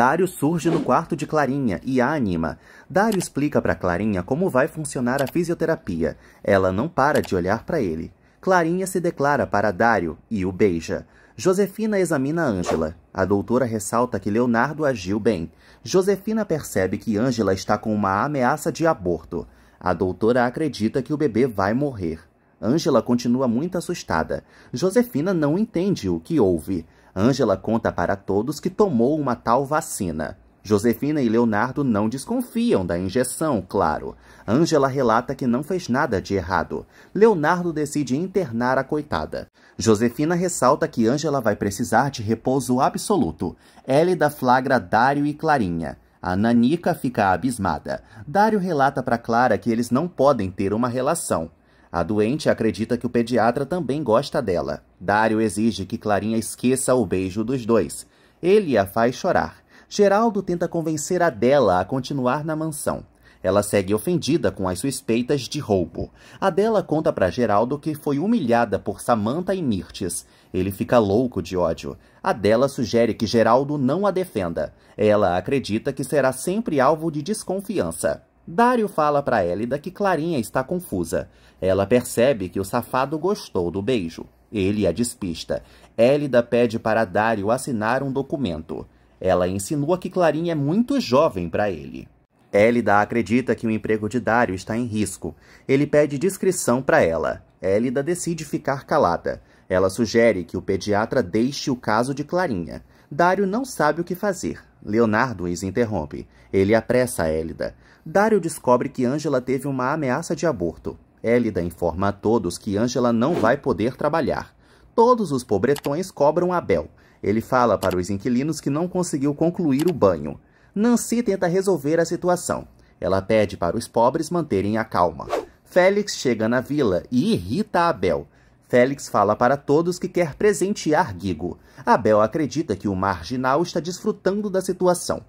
Dário surge no quarto de Clarinha e a anima. Dário explica para Clarinha como vai funcionar a fisioterapia. Ela não para de olhar para ele. Clarinha se declara para Dário e o beija. Josefina examina Ângela. A doutora ressalta que Leonardo agiu bem. Josefina percebe que Ângela está com uma ameaça de aborto. A doutora acredita que o bebê vai morrer. Ângela continua muito assustada. Josefina não entende o que houve. Ângela conta para todos que tomou uma tal vacina. Josefina e Leonardo não desconfiam da injeção, claro. Ângela relata que não fez nada de errado. Leonardo decide internar a coitada. Josefina ressalta que Ângela vai precisar de repouso absoluto. Hélida flagra Dário e Clarinha. A Nanica fica abismada. Dário relata para Clara que eles não podem ter uma relação. A doente acredita que o pediatra também gosta dela. Dário exige que Clarinha esqueça o beijo dos dois. Ele a faz chorar. Geraldo tenta convencer Adela a continuar na mansão. Ela segue ofendida com as suspeitas de roubo. Adela conta para Geraldo que foi humilhada por Samantha e Mirtes. Ele fica louco de ódio. Adela sugere que Geraldo não a defenda. Ela acredita que será sempre alvo de desconfiança. Dário fala para Elida que Clarinha está confusa. Ela percebe que o safado gostou do beijo. Ele a despista. Elida pede para Dário assinar um documento. Ela insinua que Clarinha é muito jovem para ele. Elida acredita que o emprego de Dário está em risco. Ele pede discrição para ela. Elida decide ficar calada. Ela sugere que o pediatra deixe o caso de Clarinha. Dário não sabe o que fazer. Leonardo os interrompe. Ele apressa Elida. Dário descobre que Ângela teve uma ameaça de aborto. Hélida informa a todos que Angela não vai poder trabalhar. Todos os pobretões cobram Abel. Ele fala para os inquilinos que não conseguiu concluir o banho. Nancy tenta resolver a situação. Ela pede para os pobres manterem a calma. Félix chega na vila e irrita Abel. Félix fala para todos que quer presentear Guigo. Abel acredita que o marginal está desfrutando da situação.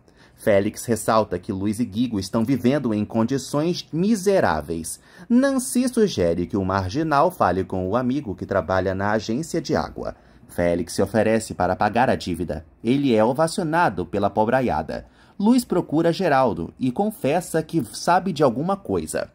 Félix ressalta que Luiz e Guigo estão vivendo em condições miseráveis. Nancy sugere que o marginal fale com o amigo que trabalha na agência de água. Félix se oferece para pagar a dívida. Ele é ovacionado pela pobraiada. Luiz procura Geraldo e confessa que sabe de alguma coisa.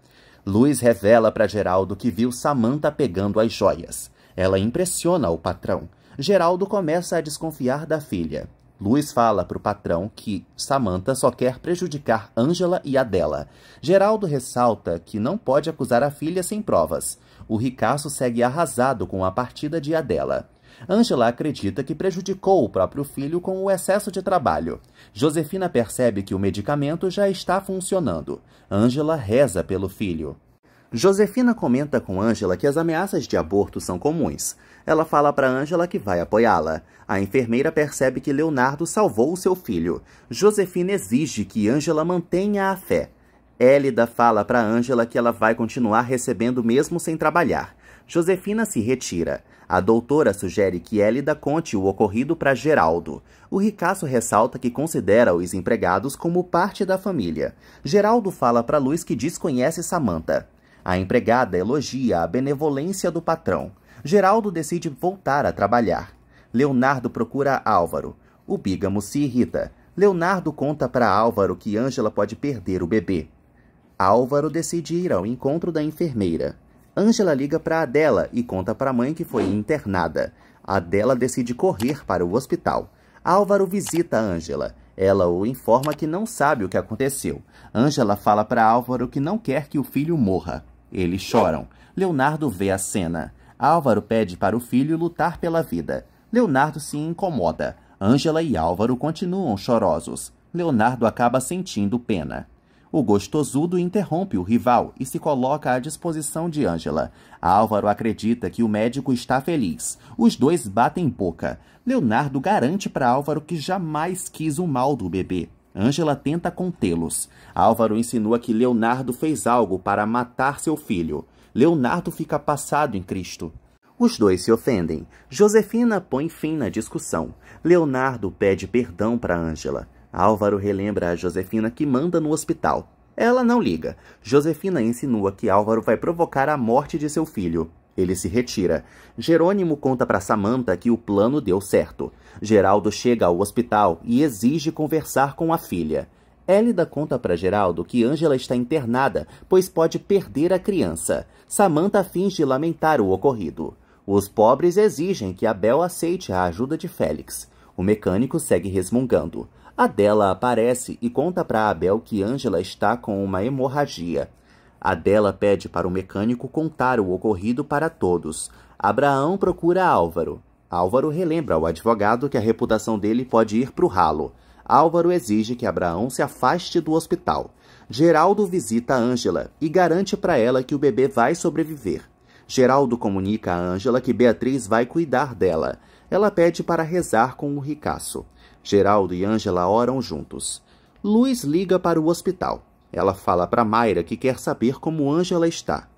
Luiz revela para Geraldo que viu Samantha pegando as joias. Ela impressiona o patrão. Geraldo começa a desconfiar da filha. Luiz fala para o patrão que Samantha só quer prejudicar Angela e Adela. Geraldo ressalta que não pode acusar a filha sem provas. O ricaço segue arrasado com a partida de Adela. Angela acredita que prejudicou o próprio filho com o excesso de trabalho. Josefina percebe que o medicamento já está funcionando. Angela reza pelo filho. Josefina comenta com Angela que as ameaças de aborto são comuns. Ela fala para Angela que vai apoiá-la. A enfermeira percebe que Leonardo salvou o seu filho. Josefina exige que Angela mantenha a fé. Hélida fala para Angela que ela vai continuar recebendo mesmo sem trabalhar. Josefina se retira. A doutora sugere que Hélida conte o ocorrido para Geraldo. O ricaço ressalta que considera os empregados como parte da família. Geraldo fala para Luz que desconhece Samantha. A empregada elogia a benevolência do patrão. Geraldo decide voltar a trabalhar. Leonardo procura Álvaro. O bígamo se irrita. Leonardo conta para Álvaro que Ângela pode perder o bebê. Álvaro decide ir ao encontro da enfermeira. Ângela liga para Adela e conta para a mãe que foi internada. Adela decide correr para o hospital. Álvaro visita Ângela. Ela o informa que não sabe o que aconteceu. Ângela fala para Álvaro que não quer que o filho morra. Eles choram. Leonardo vê a cena. Álvaro pede para o filho lutar pela vida. Leonardo se incomoda. Ângela e Álvaro continuam chorosos. Leonardo acaba sentindo pena. O gostosudo interrompe o rival e se coloca à disposição de Ângela. Álvaro acredita que o médico está feliz. Os dois batem boca. Leonardo garante para Álvaro que jamais quis o mal do bebê. Ângela tenta contê-los. Álvaro insinua que Leonardo fez algo para matar seu filho. Leonardo fica passado em Cristo. Os dois se ofendem. Josefina põe fim na discussão. Leonardo pede perdão para Ângela. Álvaro relembra a Josefina que manda no hospital. Ela não liga. Josefina insinua que Álvaro vai provocar a morte de seu filho. Ele se retira. Jerônimo conta para Samantha que o plano deu certo. Geraldo chega ao hospital e exige conversar com a filha. Elida conta para Geraldo que Angela está internada, pois pode perder a criança. Samantha finge lamentar o ocorrido. Os pobres exigem que Abel aceite a ajuda de Félix. O mecânico segue resmungando. Adela aparece e conta para Abel que Angela está com uma hemorragia. Adela pede para o mecânico contar o ocorrido para todos. Abraão procura Álvaro. Álvaro relembra ao advogado que a reputação dele pode ir para o ralo. Álvaro exige que Abraão se afaste do hospital. Geraldo visita Ângela e garante para ela que o bebê vai sobreviver. Geraldo comunica a Ângela que Beatriz vai cuidar dela. Ela pede para rezar com o ricaço. Geraldo e Ângela oram juntos. Luiz liga para o hospital. Ela fala para Mayra que quer saber como Ângela está.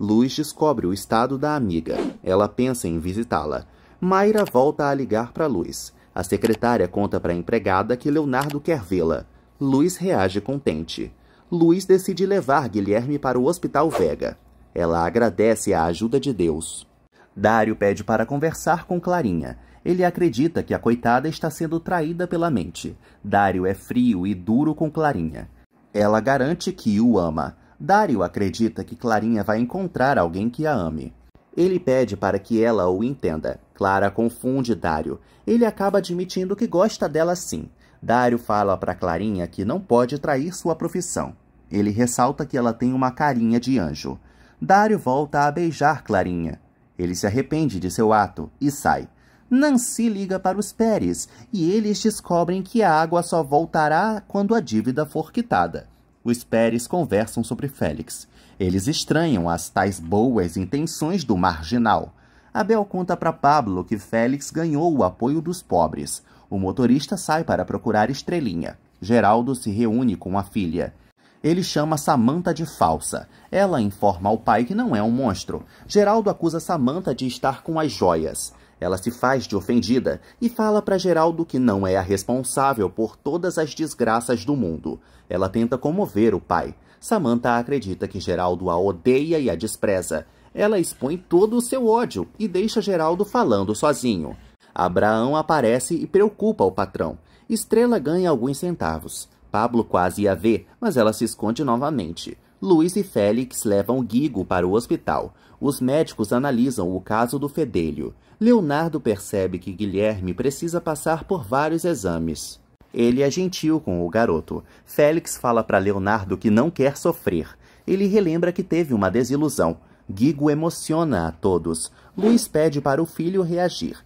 Luz descobre o estado da amiga. Ela pensa em visitá-la. Mayra volta a ligar para Luz. A secretária conta para a empregada que Leonardo quer vê-la. Luiz reage contente. Luiz decide levar Guilherme para o Hospital Vega. Ela agradece a ajuda de Deus. Dário pede para conversar com Clarinha. Ele acredita que a coitada está sendo traída pela mente. Dário é frio e duro com Clarinha. Ela garante que o ama. Dário acredita que Clarinha vai encontrar alguém que a ame. Ele pede para que ela o entenda. Clara confunde Dário. Ele acaba admitindo que gosta dela sim. Dário fala para Clarinha que não pode trair sua profissão. Ele ressalta que ela tem uma carinha de anjo. Dário volta a beijar Clarinha. Ele se arrepende de seu ato e sai. Nancy liga para os Pérez e eles descobrem que a água só voltará quando a dívida for quitada. Os Pérez conversam sobre Félix. Eles estranham as tais boas intenções do marginal. Abel conta para Pablo que Félix ganhou o apoio dos pobres. O motorista sai para procurar Estrelinha. Geraldo se reúne com a filha. Ele chama Samantha de falsa. Ela informa ao pai que não é um monstro. Geraldo acusa Samantha de estar com as joias. Ela se faz de ofendida e fala para Geraldo que não é a responsável por todas as desgraças do mundo. Ela tenta comover o pai. Samantha acredita que Geraldo a odeia e a despreza. Ela expõe todo o seu ódio e deixa Geraldo falando sozinho. Abraão aparece e preocupa o patrão. Estrela ganha alguns centavos. Pablo quase a vê, mas ela se esconde novamente. Luiz e Félix levam Guigo para o hospital. Os médicos analisam o caso do fedelho. Leonardo percebe que Guilherme precisa passar por vários exames. Ele é gentil com o garoto. Félix fala para Leonardo que não quer sofrer. Ele relembra que teve uma desilusão. Guigo emociona a todos. Luiz pede para o filho reagir.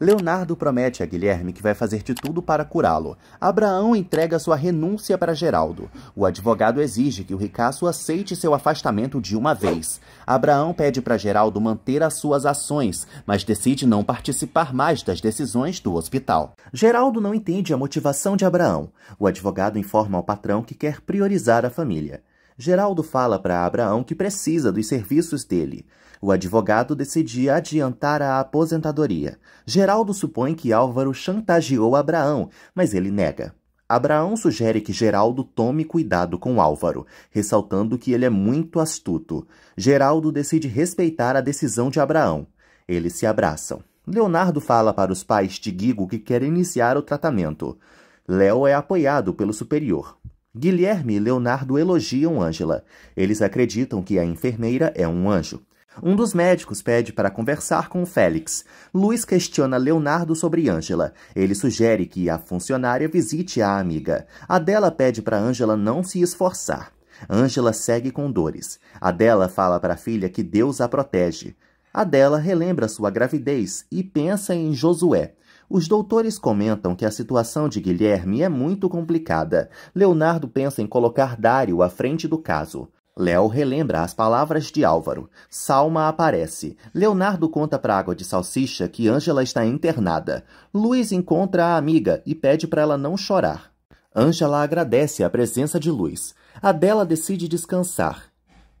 Leonardo promete a Guilherme que vai fazer de tudo para curá-lo. Abraão entrega sua renúncia para Geraldo. O advogado exige que o ricaço aceite seu afastamento de uma vez. Abraão pede para Geraldo manter as suas ações, mas decide não participar mais das decisões do hospital. Geraldo não entende a motivação de Abraão. O advogado informa ao patrão que quer priorizar a família. Geraldo fala para Abraão que precisa dos serviços dele. O advogado decidia adiantar a aposentadoria. Geraldo supõe que Álvaro chantageou Abraão, mas ele nega. Abraão sugere que Geraldo tome cuidado com Álvaro, ressaltando que ele é muito astuto. Geraldo decide respeitar a decisão de Abraão. Eles se abraçam. Leonardo fala para os pais de Guigo que quer iniciar o tratamento. Léo é apoiado pelo superior. Guilherme e Leonardo elogiam Ângela. Eles acreditam que a enfermeira é um anjo. Um dos médicos pede para conversar com Félix. Luiz questiona Leonardo sobre Ângela. Ele sugere que a funcionária visite a amiga. Adela pede para Ângela não se esforçar. Ângela segue com dores. Adela fala para a filha que Deus a protege. Adela relembra sua gravidez e pensa em Josué. Os doutores comentam que a situação de Guilherme é muito complicada. Leonardo pensa em colocar Dário à frente do caso. Léo relembra as palavras de Álvaro. Salma aparece. Leonardo conta para Água de Salsicha que Ângela está internada. Luiz encontra a amiga e pede para ela não chorar. Ângela agradece a presença de Luiz. Adela decide descansar.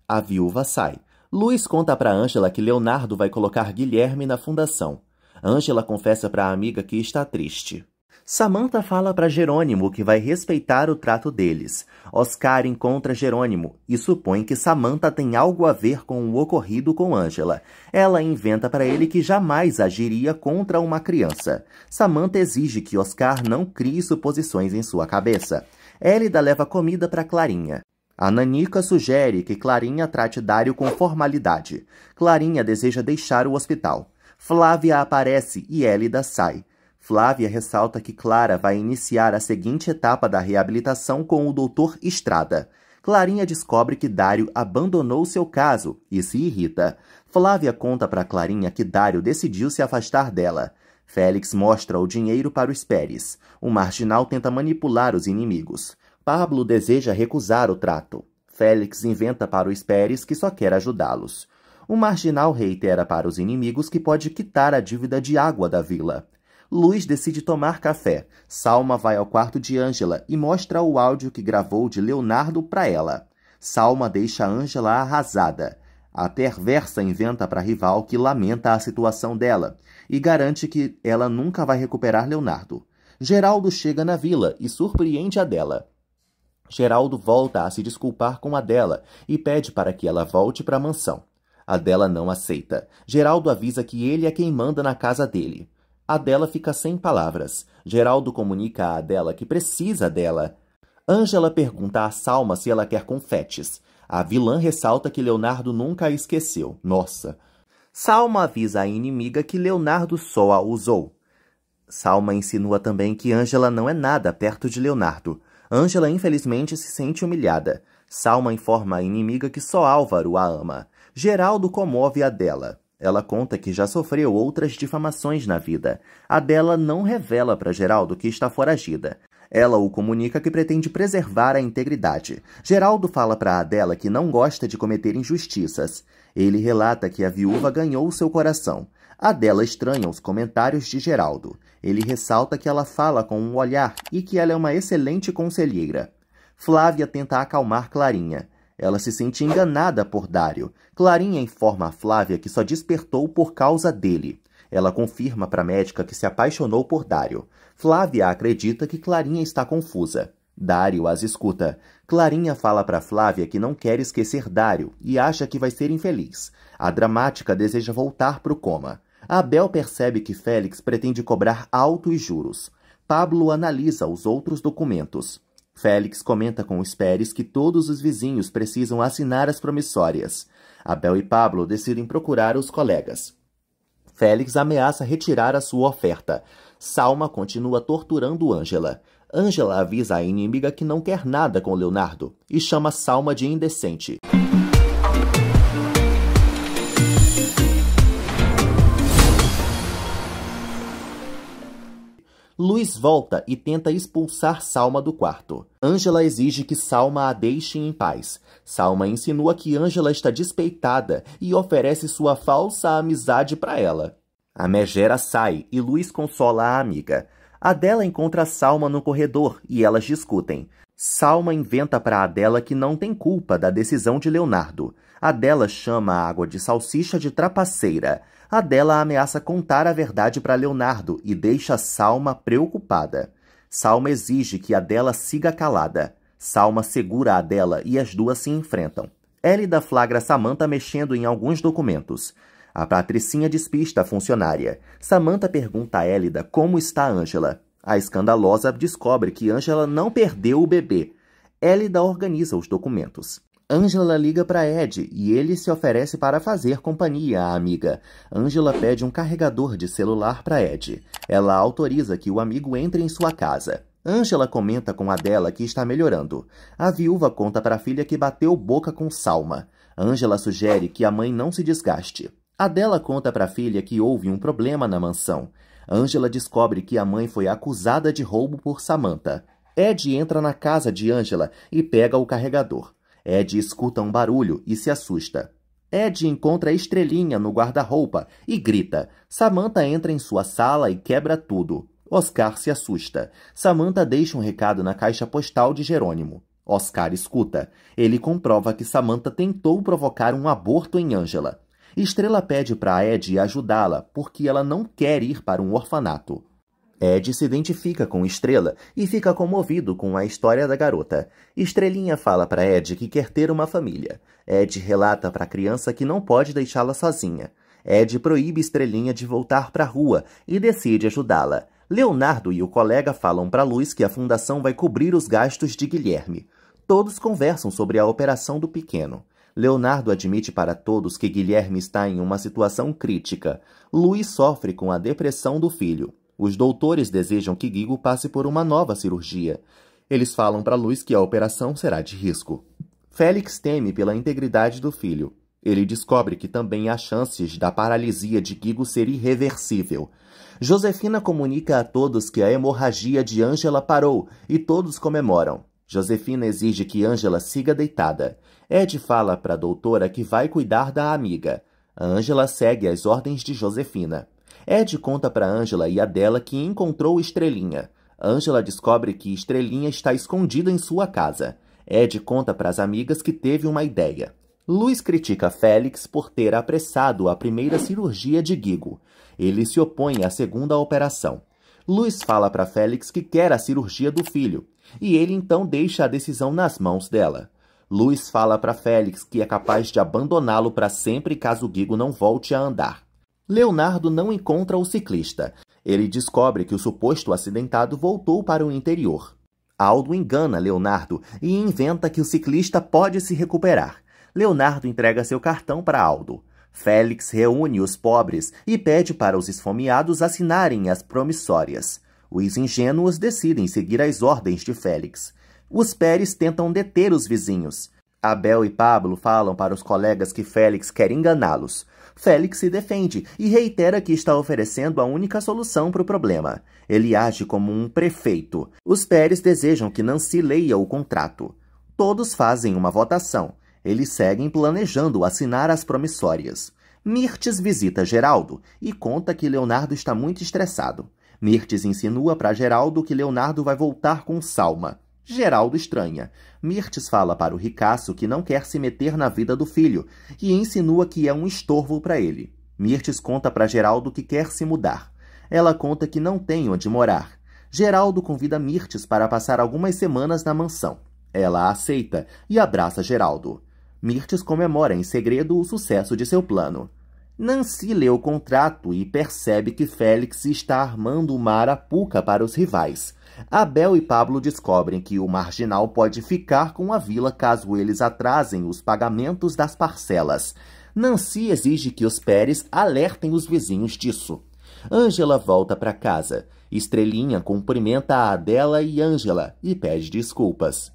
A viúva sai. Luiz conta para Ângela que Leonardo vai colocar Guilherme na fundação. Ângela confessa para a amiga que está triste. Samantha fala para Jerônimo que vai respeitar o trato deles. Oscar encontra Jerônimo e supõe que Samantha tem algo a ver com o ocorrido com Angela. Ela inventa para ele que jamais agiria contra uma criança. Samantha exige que Oscar não crie suposições em sua cabeça. Hélida leva comida para Clarinha. A Nanica sugere que Clarinha trate Dário com formalidade. Clarinha deseja deixar o hospital. Flávia aparece e Hélida sai. Flávia ressalta que Clara vai iniciar a seguinte etapa da reabilitação com o Dr. Estrada. Clarinha descobre que Dário abandonou seu caso e se irrita. Flávia conta para Clarinha que Dário decidiu se afastar dela. Félix mostra o dinheiro para os Pérez. O marginal tenta manipular os inimigos. Pablo deseja recusar o trato. Félix inventa para os Pérez que só quer ajudá-los. O marginal reitera para os inimigos que pode quitar a dívida de água da vila. Luiz decide tomar café. Salma vai ao quarto de Ângela e mostra o áudio que gravou de Leonardo para ela. Salma deixa Ângela arrasada. A perversa inventa para rival que lamenta a situação dela e garante que ela nunca vai recuperar Leonardo. Geraldo chega na vila e surpreende a Geraldo volta a se desculpar com Adela e pede para que ela volte para a mansão. Adela não aceita. Geraldo avisa que ele é quem manda na casa dele. Adela fica sem palavras. Geraldo comunica a Adela que precisa dela. Ângela pergunta a Salma se ela quer confetes. A vilã ressalta que Leonardo nunca a esqueceu. Nossa! Salma avisa a inimiga que Leonardo só a usou. Salma insinua também que Ângela não é nada perto de Leonardo. Ângela infelizmente se sente humilhada. Salma informa a inimiga que só Álvaro a ama. Geraldo comove a dela. Ela conta que já sofreu outras difamações na vida. A dela não revela para Geraldo que está foragida. Ela o comunica que pretende preservar a integridade. Geraldo fala para Adela que não gosta de cometer injustiças. Ele relata que a viúva ganhou seu coração. Adela estranha os comentários de Geraldo. Ele ressalta que ela fala com um olhar e que ela é uma excelente conselheira. Flávia tenta acalmar Clarinha. Ela se sente enganada por Dário. Clarinha informa a Flávia que só despertou por causa dele. Ela confirma para a médica que se apaixonou por Dário. Flávia acredita que Clarinha está confusa. Dário as escuta. Clarinha fala para Flávia que não quer esquecer Dário e acha que vai ser infeliz. A dramática deseja voltar para o coma. Abel percebe que Félix pretende cobrar altos juros. Pablo analisa os outros documentos. Félix comenta com os Pérez que todos os vizinhos precisam assinar as promissórias. Abel e Pablo decidem procurar os colegas. Félix ameaça retirar a sua oferta. Salma continua torturando Ângela. Ângela avisa a inimiga que não quer nada com Leonardo e chama Salma de indecente. Luiz volta e tenta expulsar Salma do quarto. Angela exige que Salma a deixe em paz. Salma insinua que Angela está despeitada e oferece sua falsa amizade para ela. A megera sai e Luiz consola a amiga. Adela encontra Salma no corredor e elas discutem. Salma inventa para Adela que não tem culpa da decisão de Leonardo. A dela chama a água de salsicha de trapaceira. A dela ameaça contar a verdade para Leonardo e deixa Salma preocupada. Salma exige que a dela siga calada. Salma segura a dela e as duas se enfrentam. Elida flagra Samantha mexendo em alguns documentos. A patricinha despista a funcionária. Samantha pergunta a Hélida como está Ângela. A escandalosa descobre que Ângela não perdeu o bebê. Elida organiza os documentos. Angela liga para Ed e ele se oferece para fazer companhia à amiga. Angela pede um carregador de celular para Ed. Ela autoriza que o amigo entre em sua casa. Angela comenta com Adela que está melhorando. A viúva conta para a filha que bateu boca com Salma. Angela sugere que a mãe não se desgaste. Adela conta para a filha que houve um problema na mansão. Angela descobre que a mãe foi acusada de roubo por Samantha. Ed entra na casa de Angela e pega o carregador. Ed escuta um barulho e se assusta. Ed encontra a estrelinha no guarda-roupa e grita. Samantha entra em sua sala e quebra tudo. Oscar se assusta. Samantha deixa um recado na caixa postal de Jerônimo. Oscar escuta. Ele comprova que Samantha tentou provocar um aborto em Angela. Estrela pede para Ed ajudá-la porque ela não quer ir para um orfanato. Ed se identifica com Estrela e fica comovido com a história da garota. Estrelinha fala para Ed que quer ter uma família. Ed relata para a criança que não pode deixá-la sozinha. Ed proíbe Estrelinha de voltar para a rua e decide ajudá-la. Leonardo e o colega falam para Luz que a fundação vai cobrir os gastos de Guilherme. Todos conversam sobre a operação do pequeno. Leonardo admite para todos que Guilherme está em uma situação crítica. Luiz sofre com a depressão do filho. Os doutores desejam que Gigo passe por uma nova cirurgia. Eles falam para Luz que a operação será de risco. Félix teme pela integridade do filho. Ele descobre que também há chances da paralisia de Gigo ser irreversível. Josefina comunica a todos que a hemorragia de Ângela parou e todos comemoram. Josefina exige que Ângela siga deitada. Ed fala para a doutora que vai cuidar da amiga. Ângela segue as ordens de Josefina. Ed conta para Angela e Adela que encontrou Estrelinha. Angela descobre que Estrelinha está escondida em sua casa. Ed conta para as amigas que teve uma ideia. Luiz critica Félix por ter apressado a primeira cirurgia de Guigo. Ele se opõe à segunda operação. Luiz fala para Félix que quer a cirurgia do filho, e ele então deixa a decisão nas mãos dela. Luiz fala para Félix que é capaz de abandoná-lo para sempre caso Guigo não volte a andar. Leonardo não encontra o ciclista. Ele descobre que o suposto acidentado voltou para o interior. Aldo engana Leonardo e inventa que o ciclista pode se recuperar. Leonardo entrega seu cartão para Aldo. Félix reúne os pobres e pede para os esfomeados assinarem as promissórias. Os ingênuos decidem seguir as ordens de Félix. Os Pérez tentam deter os vizinhos. Abel e Pablo falam para os colegas que Félix quer enganá-los. Félix se defende e reitera que está oferecendo a única solução para o problema. Ele age como um prefeito. Os Pérez desejam que Nancy leia o contrato. Todos fazem uma votação. Eles seguem planejando assinar as promissórias. Mirtes visita Geraldo e conta que Leonardo está muito estressado. Mirtes insinua para Geraldo que Leonardo vai voltar com Salma. Geraldo estranha. Mirtes fala para o ricaço que não quer se meter na vida do filho e insinua que é um estorvo para ele. Mirtes conta para Geraldo que quer se mudar. Ela conta que não tem onde morar. Geraldo convida Mirtes para passar algumas semanas na mansão. Ela aceita e abraça Geraldo. Mirtes comemora em segredo o sucesso de seu plano. Nancy lê o contrato e percebe que Félix está armando uma arapuca para os rivais. Abel e Pablo descobrem que o marginal pode ficar com a vila caso eles atrasem os pagamentos das parcelas. Nancy exige que os Pérez alertem os vizinhos disso. Ângela volta para casa. Estrelinha cumprimenta a Adela e Ângela e pede desculpas.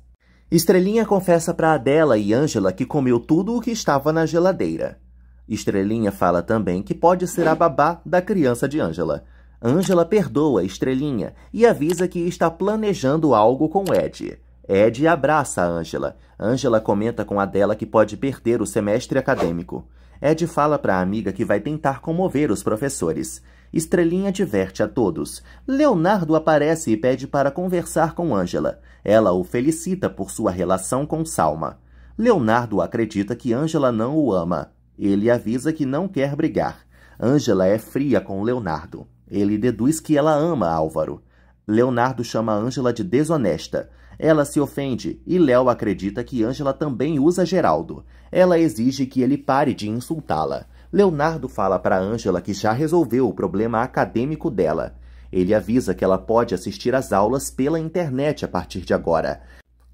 Estrelinha confessa para Adela e Ângela que comeu tudo o que estava na geladeira. Estrelinha fala também que pode ser a babá da criança de Ângela. Angela perdoa Estrelinha e avisa que está planejando algo com Ed. Ed abraça Angela. Angela comenta com Adela que pode perder o semestre acadêmico. Ed fala para a amiga que vai tentar comover os professores. Estrelinha diverte a todos. Leonardo aparece e pede para conversar com Angela. Ela o felicita por sua relação com Salma. Leonardo acredita que Angela não o ama. Ele avisa que não quer brigar. Angela é fria com Leonardo. Ele deduz que ela ama Álvaro. Leonardo chama Ângela de desonesta. Ela se ofende e Léo acredita que Ângela também usa Geraldo. Ela exige que ele pare de insultá-la. Leonardo fala para Ângela que já resolveu o problema acadêmico dela. Ele avisa que ela pode assistir às aulas pela internet a partir de agora.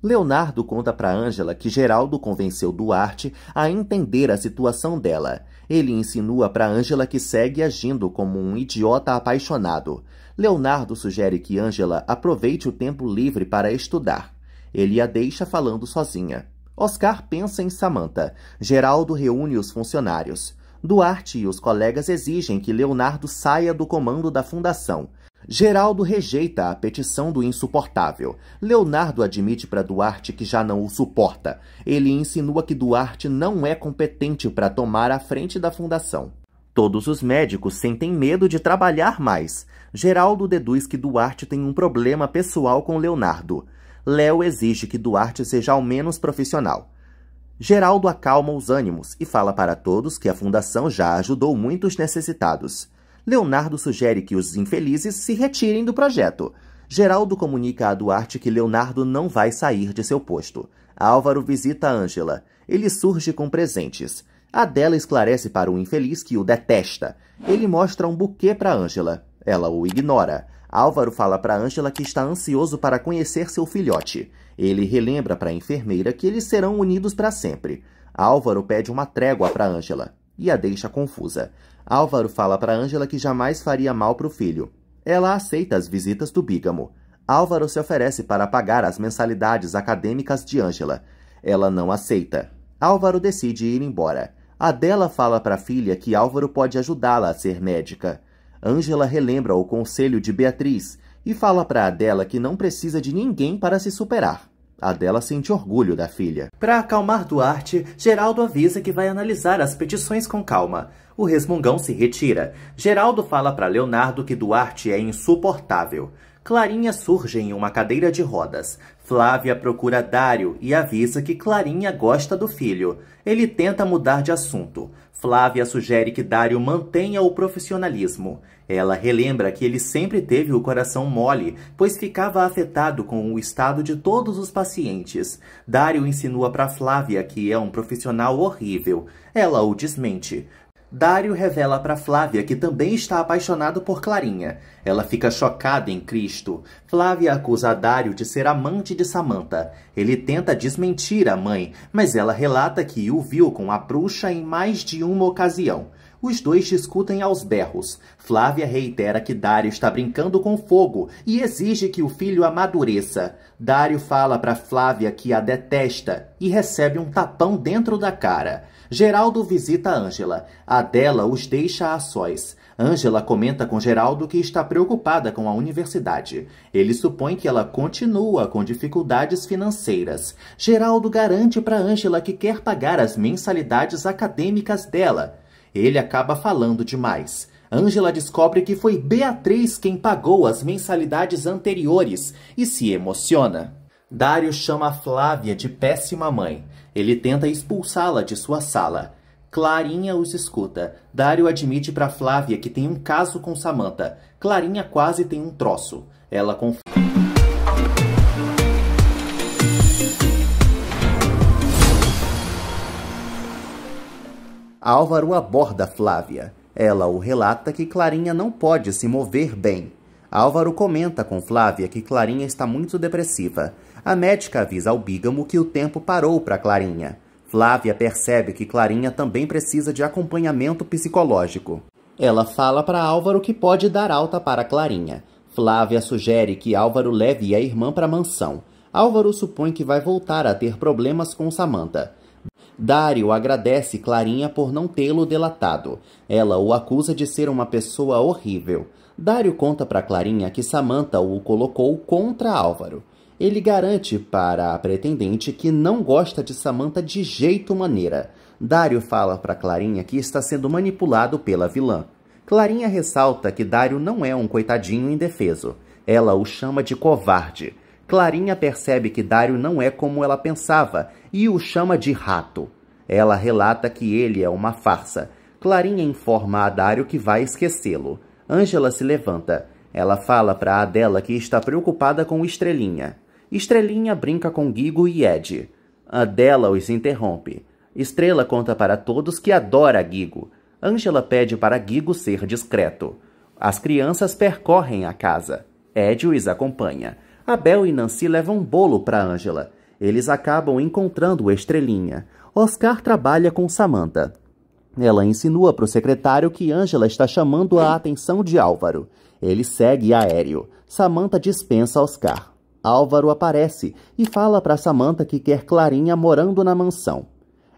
Leonardo conta para Ângela que Geraldo convenceu Duarte a entender a situação dela. Ele insinua para Ângela que segue agindo como um idiota apaixonado. Leonardo sugere que Ângela aproveite o tempo livre para estudar. Ele a deixa falando sozinha. Oscar pensa em Samantha. Geraldo reúne os funcionários. Duarte e os colegas exigem que Leonardo saia do comando da fundação. Geraldo rejeita a petição do insuportável. Leonardo admite para Duarte que já não o suporta. Ele insinua que Duarte não é competente para tomar a frente da fundação. Todos os médicos sentem medo de trabalhar mais. Geraldo deduz que Duarte tem um problema pessoal com Leonardo. Léo exige que Duarte seja ao menos profissional. Geraldo acalma os ânimos e fala para todos que a fundação já ajudou muitos necessitados. Leonardo sugere que os infelizes se retirem do projeto. Geraldo comunica a Duarte que Leonardo não vai sair de seu posto. Álvaro visita Ângela. Ele surge com presentes. Adela esclarece para o infeliz que o detesta. Ele mostra um buquê para Ângela. Ela o ignora. Álvaro fala para Ângela que está ansioso para conhecer seu filhote. Ele relembra para a enfermeira que eles serão unidos para sempre. Álvaro pede uma trégua para Ângela e a deixa confusa. Álvaro fala para Ângela que jamais faria mal para o filho. Ela aceita as visitas do bígamo. Álvaro se oferece para pagar as mensalidades acadêmicas de Ângela. Ela não aceita. Álvaro decide ir embora. Adela fala para a filha que Álvaro pode ajudá-la a ser médica. Ângela relembra o conselho de Beatriz e fala para Adela que não precisa de ninguém para se superar. Adela sente orgulho da filha. Para acalmar Duarte, Geraldo avisa que vai analisar as petições com calma. O resmungão se retira. Geraldo fala para Leonardo que Duarte é insuportável. Clarinha surge em uma cadeira de rodas. Flávia procura Dário e avisa que Clarinha gosta do filho. Ele tenta mudar de assunto. Flávia sugere que Dário mantenha o profissionalismo. Ela relembra que ele sempre teve o coração mole, pois ficava afetado com o estado de todos os pacientes. Dário insinua para Flávia que é um profissional horrível. Ela o desmente. Dário revela para Flávia que também está apaixonado por Clarinha. Ela fica chocada em Cristo. Flávia acusa Dário de ser amante de Samantha. Ele tenta desmentir a mãe, mas ela relata que o viu com a bruxa em mais de uma ocasião. Os dois discutem aos berros. Flávia reitera que Dário está brincando com fogo e exige que o filho amadureça. Dário fala para Flávia que a detesta e recebe um tapão dentro da cara. Geraldo visita Ângela. Adela os deixa a sós. Ângela comenta com Geraldo que está preocupada com a universidade. Ele supõe que ela continua com dificuldades financeiras. Geraldo garante para Ângela que quer pagar as mensalidades acadêmicas dela ele acaba falando demais. Angela descobre que foi Beatriz quem pagou as mensalidades anteriores e se emociona. Dário chama Flávia de péssima mãe. Ele tenta expulsá-la de sua sala. Clarinha os escuta. Dário admite para Flávia que tem um caso com Samantha. Clarinha quase tem um troço. Ela confunde. Álvaro aborda Flávia. Ela o relata que Clarinha não pode se mover bem. Álvaro comenta com Flávia que Clarinha está muito depressiva. A médica avisa ao bígamo que o tempo parou para Clarinha. Flávia percebe que Clarinha também precisa de acompanhamento psicológico. Ela fala para Álvaro que pode dar alta para Clarinha. Flávia sugere que Álvaro leve a irmã para a mansão. Álvaro supõe que vai voltar a ter problemas com Samantha. Dário agradece Clarinha por não tê-lo delatado. Ela o acusa de ser uma pessoa horrível. Dário conta para Clarinha que Samantha o colocou contra Álvaro. Ele garante para a pretendente que não gosta de Samantha de jeito maneira. Dário fala para Clarinha que está sendo manipulado pela vilã. Clarinha ressalta que Dário não é um coitadinho indefeso. Ela o chama de covarde. Clarinha percebe que Dário não é como ela pensava e o chama de rato. Ela relata que ele é uma farsa. Clarinha informa a Dário que vai esquecê-lo. Ângela se levanta. Ela fala para Adela que está preocupada com Estrelinha. Estrelinha brinca com Guigo e Ed. Adela os interrompe. Estrela conta para todos que adora Guigo. Ângela pede para Guigo ser discreto. As crianças percorrem a casa. Ed os acompanha. Abel e Nancy levam um bolo para Ângela eles acabam encontrando Estrelinha. Oscar trabalha com Samantha. Ela insinua para o secretário que Angela está chamando a atenção de Álvaro. Ele segue aéreo. Samantha dispensa Oscar. Álvaro aparece e fala para Samantha que quer Clarinha morando na mansão.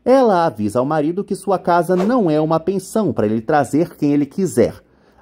Ela avisa ao marido que sua casa não é uma pensão para ele trazer quem ele quiser.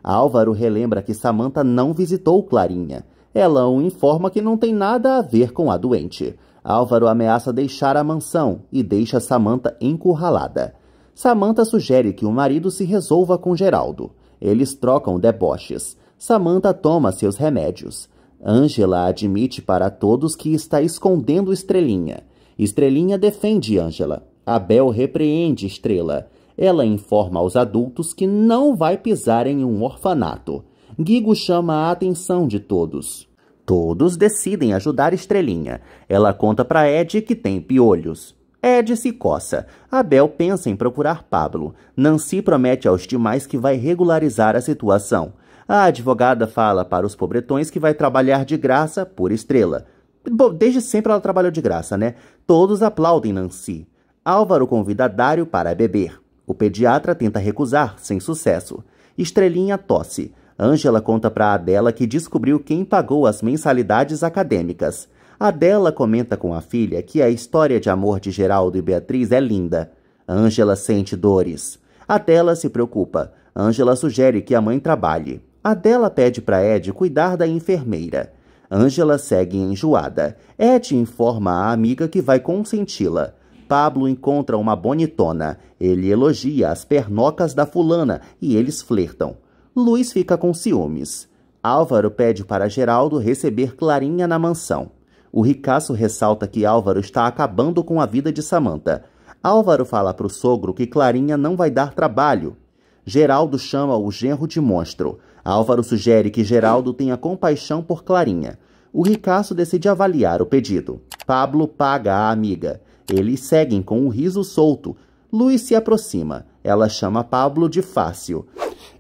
Álvaro relembra que Samantha não visitou Clarinha. Ela o informa que não tem nada a ver com a doente. Álvaro ameaça deixar a mansão e deixa Samantha encurralada. Samantha sugere que o marido se resolva com Geraldo. Eles trocam deboches. Samantha toma seus remédios. Angela admite para todos que está escondendo Estrelinha. Estrelinha defende Angela. Abel repreende Estrela. Ela informa aos adultos que não vai pisar em um orfanato. Guigo chama a atenção de todos. Todos decidem ajudar Estrelinha. Ela conta para Ed que tem piolhos. Ed se coça. Abel pensa em procurar Pablo. Nancy promete aos demais que vai regularizar a situação. A advogada fala para os pobretões que vai trabalhar de graça por estrela. Bom, desde sempre ela trabalhou de graça, né? Todos aplaudem Nancy. Álvaro convida Dário para beber. O pediatra tenta recusar, sem sucesso. Estrelinha tosse. Ângela conta para Adela que descobriu quem pagou as mensalidades acadêmicas. Adela comenta com a filha que a história de amor de Geraldo e Beatriz é linda. Ângela sente dores. Adela se preocupa. Ângela sugere que a mãe trabalhe. Adela pede para Ed cuidar da enfermeira. Ângela segue enjoada. Ed informa a amiga que vai consenti-la. Pablo encontra uma bonitona. Ele elogia as pernocas da fulana e eles flertam. Luiz fica com ciúmes. Álvaro pede para Geraldo receber Clarinha na mansão. O ricaço ressalta que Álvaro está acabando com a vida de Samanta. Álvaro fala para o sogro que Clarinha não vai dar trabalho. Geraldo chama o genro de monstro. Álvaro sugere que Geraldo tenha compaixão por Clarinha. O ricaço decide avaliar o pedido. Pablo paga a amiga. Eles seguem com um riso solto, Luiz se aproxima. Ela chama Pablo de fácil.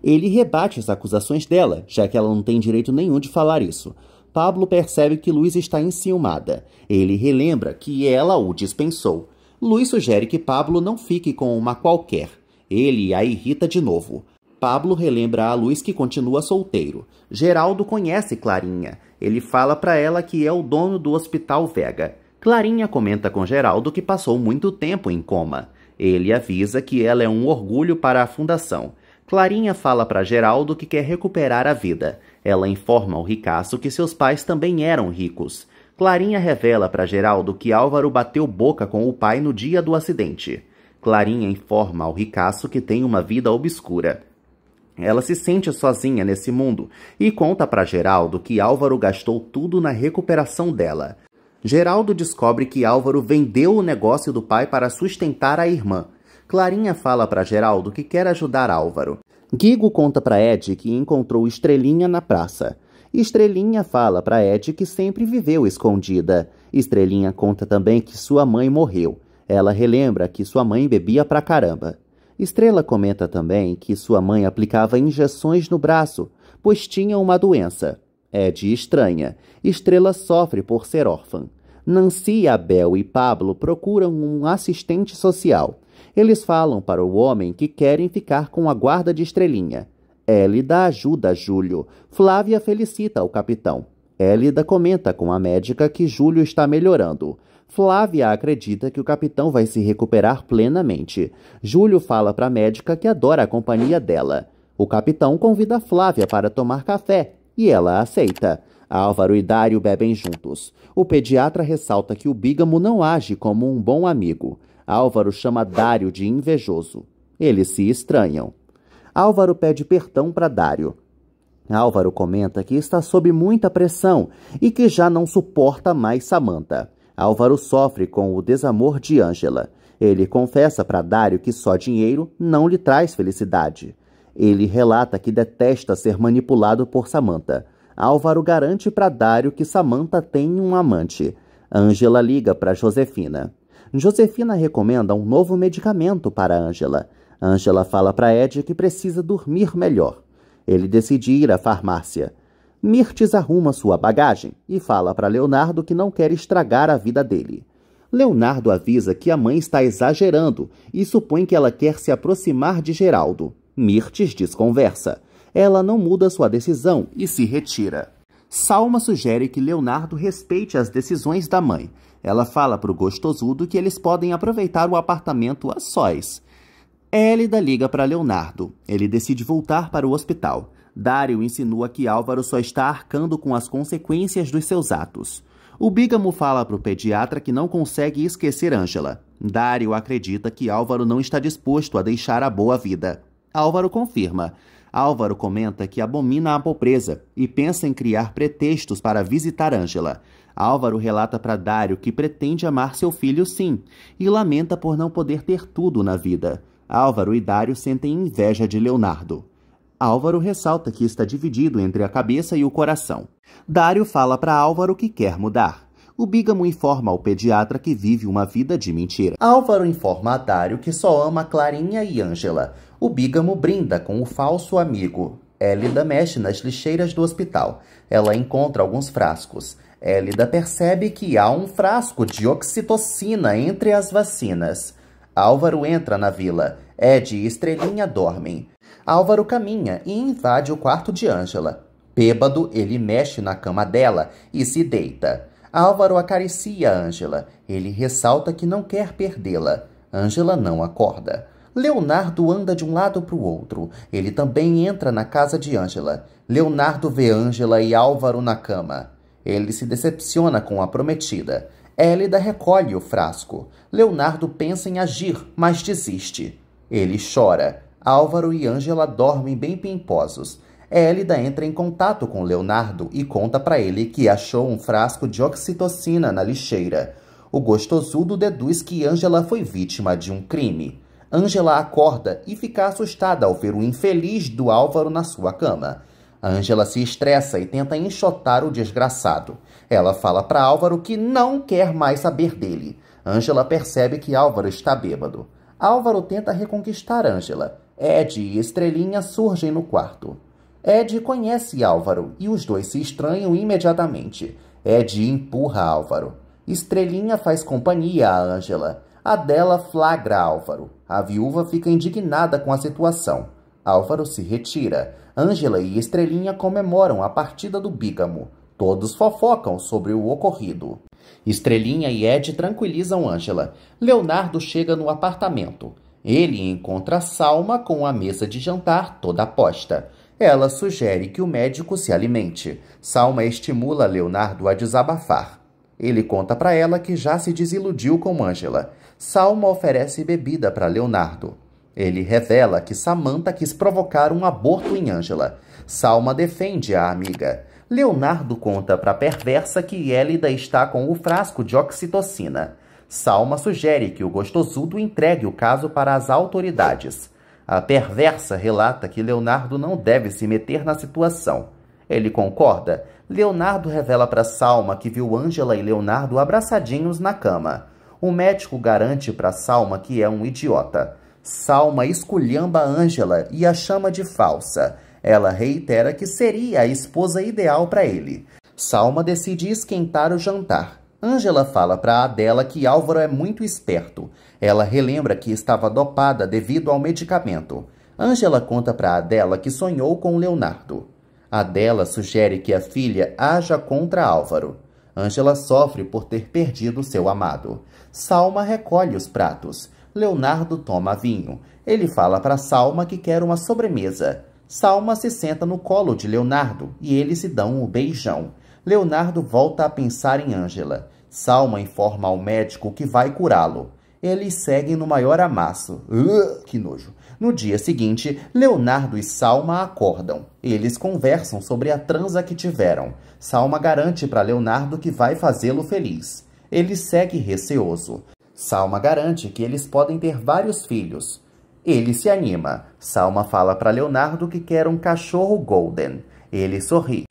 Ele rebate as acusações dela, já que ela não tem direito nenhum de falar isso. Pablo percebe que Luiz está enciumada. Ele relembra que ela o dispensou. Luiz sugere que Pablo não fique com uma qualquer. Ele a irrita de novo. Pablo relembra a Luiz que continua solteiro. Geraldo conhece Clarinha. Ele fala para ela que é o dono do Hospital Vega. Clarinha comenta com Geraldo que passou muito tempo em coma. Ele avisa que ela é um orgulho para a fundação. Clarinha fala para Geraldo que quer recuperar a vida. Ela informa ao ricaço que seus pais também eram ricos. Clarinha revela para Geraldo que Álvaro bateu boca com o pai no dia do acidente. Clarinha informa ao ricaço que tem uma vida obscura. Ela se sente sozinha nesse mundo e conta para Geraldo que Álvaro gastou tudo na recuperação dela. Geraldo descobre que Álvaro vendeu o negócio do pai para sustentar a irmã. Clarinha fala para Geraldo que quer ajudar Álvaro. Gigo conta para Ed que encontrou Estrelinha na praça. Estrelinha fala para Ed que sempre viveu escondida. Estrelinha conta também que sua mãe morreu. Ela relembra que sua mãe bebia pra caramba. Estrela comenta também que sua mãe aplicava injeções no braço, pois tinha uma doença. É de estranha. Estrela sofre por ser órfã. Nancy, Abel e Pablo procuram um assistente social. Eles falam para o homem que querem ficar com a guarda de Estrelinha. Elida ajuda Júlio. Flávia felicita o capitão. Elida comenta com a médica que Júlio está melhorando. Flávia acredita que o capitão vai se recuperar plenamente. Júlio fala para a médica que adora a companhia dela. O capitão convida Flávia para tomar café e ela aceita. Álvaro e Dário bebem juntos. O pediatra ressalta que o bígamo não age como um bom amigo. Álvaro chama Dário de invejoso. Eles se estranham. Álvaro pede perdão para Dário. Álvaro comenta que está sob muita pressão e que já não suporta mais Samantha. Álvaro sofre com o desamor de Ângela. Ele confessa para Dário que só dinheiro não lhe traz felicidade. Ele relata que detesta ser manipulado por Samantha. Álvaro garante para Dário que Samantha tem um amante. Angela liga para Josefina. Josefina recomenda um novo medicamento para Angela. Angela fala para Ed que precisa dormir melhor. Ele decide ir à farmácia. Mirtes arruma sua bagagem e fala para Leonardo que não quer estragar a vida dele. Leonardo avisa que a mãe está exagerando e supõe que ela quer se aproximar de Geraldo. Mirtes desconversa. Ela não muda sua decisão e se retira. Salma sugere que Leonardo respeite as decisões da mãe. Ela fala para o gostosudo que eles podem aproveitar o apartamento a sós. Elida liga para Leonardo. Ele decide voltar para o hospital. Dário insinua que Álvaro só está arcando com as consequências dos seus atos. O Bígamo fala para o pediatra que não consegue esquecer Ângela. Dário acredita que Álvaro não está disposto a deixar a boa vida. Álvaro confirma. Álvaro comenta que abomina a pobreza e pensa em criar pretextos para visitar Ângela. Álvaro relata para Dário que pretende amar seu filho sim e lamenta por não poder ter tudo na vida. Álvaro e Dário sentem inveja de Leonardo. Álvaro ressalta que está dividido entre a cabeça e o coração. Dário fala para Álvaro que quer mudar. O Bígamo informa ao pediatra que vive uma vida de mentira. Álvaro informa a Dário que só ama Clarinha e Ângela. O bígamo brinda com o falso amigo. Elida mexe nas lixeiras do hospital. Ela encontra alguns frascos. Elida percebe que há um frasco de oxitocina entre as vacinas. Álvaro entra na vila. Ed e Estrelinha dormem. Álvaro caminha e invade o quarto de Ângela. Bêbado, ele mexe na cama dela e se deita. Álvaro acaricia Ângela. Ele ressalta que não quer perdê-la. Ângela não acorda. Leonardo anda de um lado para o outro. Ele também entra na casa de Ângela. Leonardo vê Ângela e Álvaro na cama. Ele se decepciona com a prometida. Hélida recolhe o frasco. Leonardo pensa em agir, mas desiste. Ele chora. Álvaro e Ângela dormem bem pimposos. Hélida entra em contato com Leonardo e conta para ele que achou um frasco de oxitocina na lixeira. O gostosudo deduz que Ângela foi vítima de um crime. Angela acorda e fica assustada ao ver o infeliz do Álvaro na sua cama. Angela se estressa e tenta enxotar o desgraçado. Ela fala para Álvaro que não quer mais saber dele. Angela percebe que Álvaro está bêbado. Álvaro tenta reconquistar Angela. Ed e Estrelinha surgem no quarto. Ed conhece Álvaro e os dois se estranham imediatamente. Ed empurra Álvaro. Estrelinha faz companhia a Angela. Adela flagra Álvaro. A viúva fica indignada com a situação. Álvaro se retira. Ângela e Estrelinha comemoram a partida do bígamo. Todos fofocam sobre o ocorrido. Estrelinha e Ed tranquilizam Ângela. Leonardo chega no apartamento. Ele encontra Salma com a mesa de jantar toda posta. Ela sugere que o médico se alimente. Salma estimula Leonardo a desabafar. Ele conta para ela que já se desiludiu com Ângela. Salma oferece bebida para Leonardo. Ele revela que Samantha quis provocar um aborto em Angela. Salma defende a amiga. Leonardo conta para a perversa que Elida está com o frasco de oxitocina. Salma sugere que o gostosudo entregue o caso para as autoridades. A perversa relata que Leonardo não deve se meter na situação. Ele concorda. Leonardo revela para Salma que viu Angela e Leonardo abraçadinhos na cama. O médico garante para Salma que é um idiota. Salma esculhamba Ângela e a chama de falsa. Ela reitera que seria a esposa ideal para ele. Salma decide esquentar o jantar. Ângela fala para Adela que Álvaro é muito esperto. Ela relembra que estava dopada devido ao medicamento. Ângela conta para Adela que sonhou com Leonardo. Adela sugere que a filha haja contra Álvaro. Ângela sofre por ter perdido seu amado. Salma recolhe os pratos. Leonardo toma vinho. Ele fala para Salma que quer uma sobremesa. Salma se senta no colo de Leonardo e eles se dão um beijão. Leonardo volta a pensar em Ângela. Salma informa ao médico que vai curá-lo. Eles seguem no maior amasso. Uh, que nojo. No dia seguinte, Leonardo e Salma acordam. Eles conversam sobre a transa que tiveram. Salma garante para Leonardo que vai fazê-lo feliz ele segue receoso. Salma garante que eles podem ter vários filhos. Ele se anima. Salma fala para Leonardo que quer um cachorro golden. Ele sorri.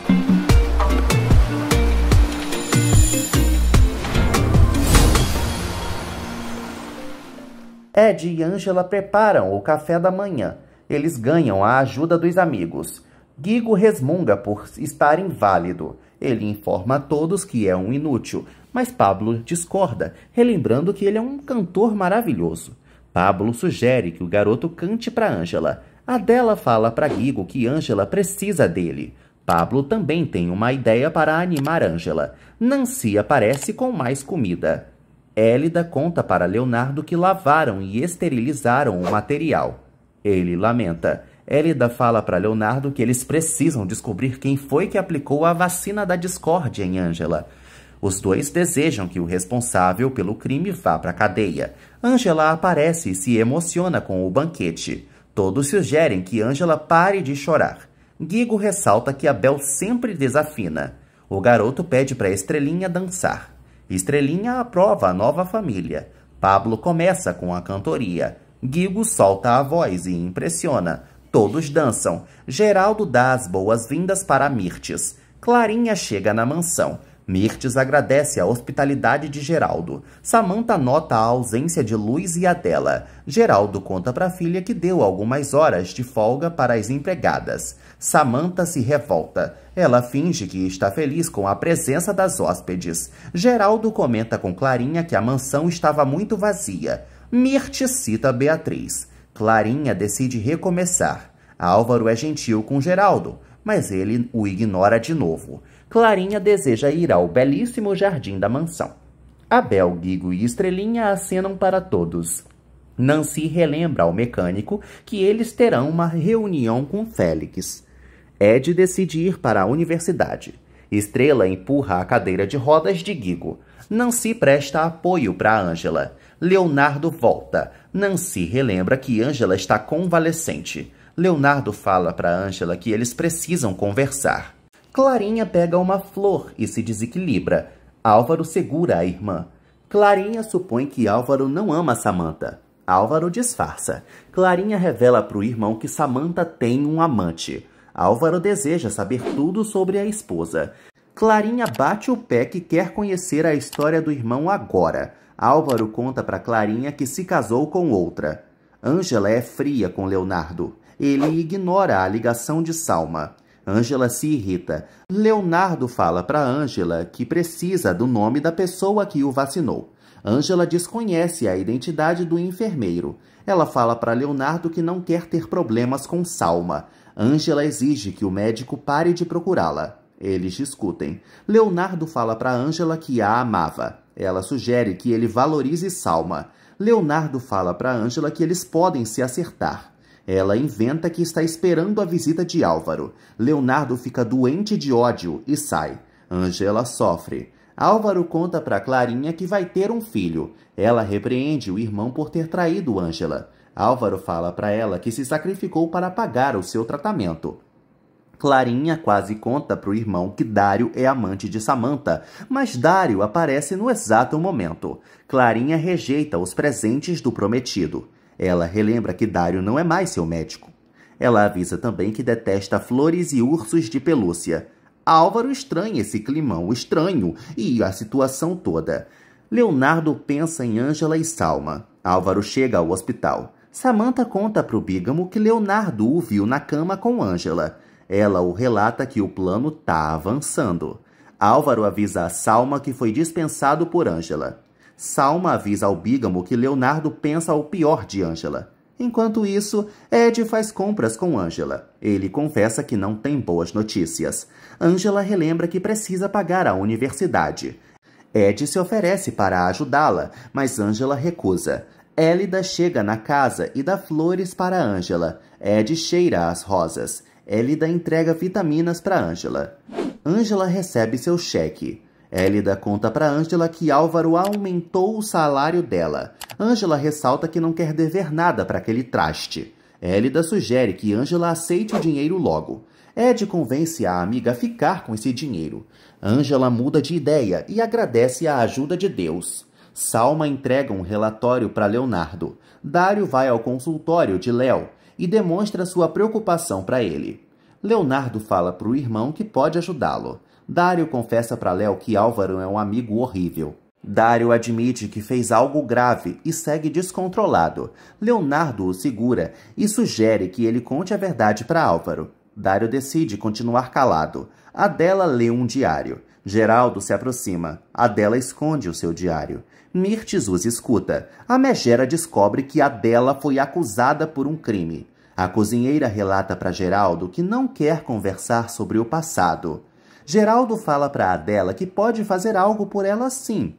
Ed e Angela preparam o café da manhã. Eles ganham a ajuda dos amigos. Gigo resmunga por estar inválido. Ele informa a todos que é um inútil, mas Pablo discorda, relembrando que ele é um cantor maravilhoso. Pablo sugere que o garoto cante para Angela. Adela fala para Guigo que Angela precisa dele. Pablo também tem uma ideia para animar Angela. Nancy aparece com mais comida. Elida conta para Leonardo que lavaram e esterilizaram o material. Ele lamenta. Elida fala para Leonardo que eles precisam descobrir quem foi que aplicou a vacina da discórdia em Angela. Os dois desejam que o responsável pelo crime vá para a cadeia. Angela aparece e se emociona com o banquete. Todos sugerem que Angela pare de chorar. Guigo ressalta que Abel sempre desafina. O garoto pede para Estrelinha dançar. Estrelinha aprova a nova família. Pablo começa com a cantoria. Guigo solta a voz e impressiona. Todos dançam. Geraldo dá as boas-vindas para Mirtes. Clarinha chega na mansão. Mirtes agradece a hospitalidade de Geraldo. Samantha nota a ausência de Luiz e Adela. Geraldo conta para a filha que deu algumas horas de folga para as empregadas. Samantha se revolta. Ela finge que está feliz com a presença das hóspedes. Geraldo comenta com Clarinha que a mansão estava muito vazia. Mirtes cita Beatriz. Clarinha decide recomeçar. Álvaro é gentil com Geraldo, mas ele o ignora de novo. Clarinha deseja ir ao belíssimo jardim da mansão. Abel, Guigo e Estrelinha acenam para todos. Nancy relembra ao mecânico que eles terão uma reunião com Félix. Ed decide ir para a universidade. Estrela empurra a cadeira de rodas de Guigo. Nancy presta apoio para Angela. Leonardo volta. Nancy relembra que Angela está convalescente. Leonardo fala para Angela que eles precisam conversar. Clarinha pega uma flor e se desequilibra. Álvaro segura a irmã. Clarinha supõe que Álvaro não ama Samantha. Álvaro disfarça. Clarinha revela para o irmão que Samantha tem um amante. Álvaro deseja saber tudo sobre a esposa. Clarinha bate o pé que quer conhecer a história do irmão agora. Álvaro conta para Clarinha que se casou com outra. Ângela é fria com Leonardo. Ele ignora a ligação de Salma. Ângela se irrita. Leonardo fala para Ângela que precisa do nome da pessoa que o vacinou. Ângela desconhece a identidade do enfermeiro. Ela fala para Leonardo que não quer ter problemas com Salma. Ângela exige que o médico pare de procurá-la. Eles discutem. Leonardo fala para Ângela que a amava. Ela sugere que ele valorize Salma. Leonardo fala para Ângela que eles podem se acertar. Ela inventa que está esperando a visita de Álvaro. Leonardo fica doente de ódio e sai. Angela sofre. Álvaro conta para Clarinha que vai ter um filho. Ela repreende o irmão por ter traído Angela. Álvaro fala para ela que se sacrificou para pagar o seu tratamento. Clarinha quase conta para o irmão que Dário é amante de Samantha, mas Dário aparece no exato momento. Clarinha rejeita os presentes do prometido. Ela relembra que Dário não é mais seu médico. Ela avisa também que detesta flores e ursos de pelúcia. Álvaro estranha esse climão estranho e a situação toda. Leonardo pensa em Ângela e Salma. Álvaro chega ao hospital. Samantha conta para o Bígamo que Leonardo o viu na cama com Ângela. Ela o relata que o plano está avançando. Álvaro avisa a Salma que foi dispensado por Ângela. Salma avisa ao bígamo que Leonardo pensa o pior de Angela. Enquanto isso, Ed faz compras com Angela. Ele confessa que não tem boas notícias. Angela relembra que precisa pagar a universidade. Ed se oferece para ajudá-la, mas Angela recusa. Elida chega na casa e dá flores para Angela. Ed cheira as rosas. Elida entrega vitaminas para Angela. Angela recebe seu cheque. Hélida conta para Ângela que Álvaro aumentou o salário dela. Ângela ressalta que não quer dever nada para aquele traste. Hélida sugere que Ângela aceite o dinheiro logo. Ed convence a amiga a ficar com esse dinheiro. Ângela muda de ideia e agradece a ajuda de Deus. Salma entrega um relatório para Leonardo. Dário vai ao consultório de Léo e demonstra sua preocupação para ele. Leonardo fala para o irmão que pode ajudá-lo. Dário confessa para Léo que Álvaro é um amigo horrível. Dário admite que fez algo grave e segue descontrolado. Leonardo o segura e sugere que ele conte a verdade para Álvaro. Dário decide continuar calado. Adela lê um diário. Geraldo se aproxima. Adela esconde o seu diário. Mirtes os escuta. A megera descobre que Adela foi acusada por um crime. A cozinheira relata para Geraldo que não quer conversar sobre o passado. Geraldo fala para Adela que pode fazer algo por ela sim.